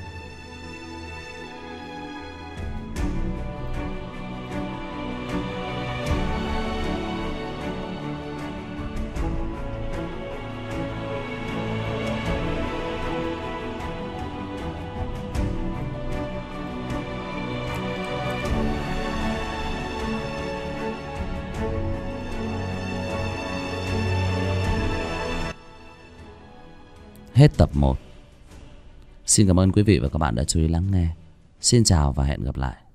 Hết tập 1 Xin cảm ơn quý vị và các bạn đã chú ý lắng nghe Xin chào và hẹn gặp lại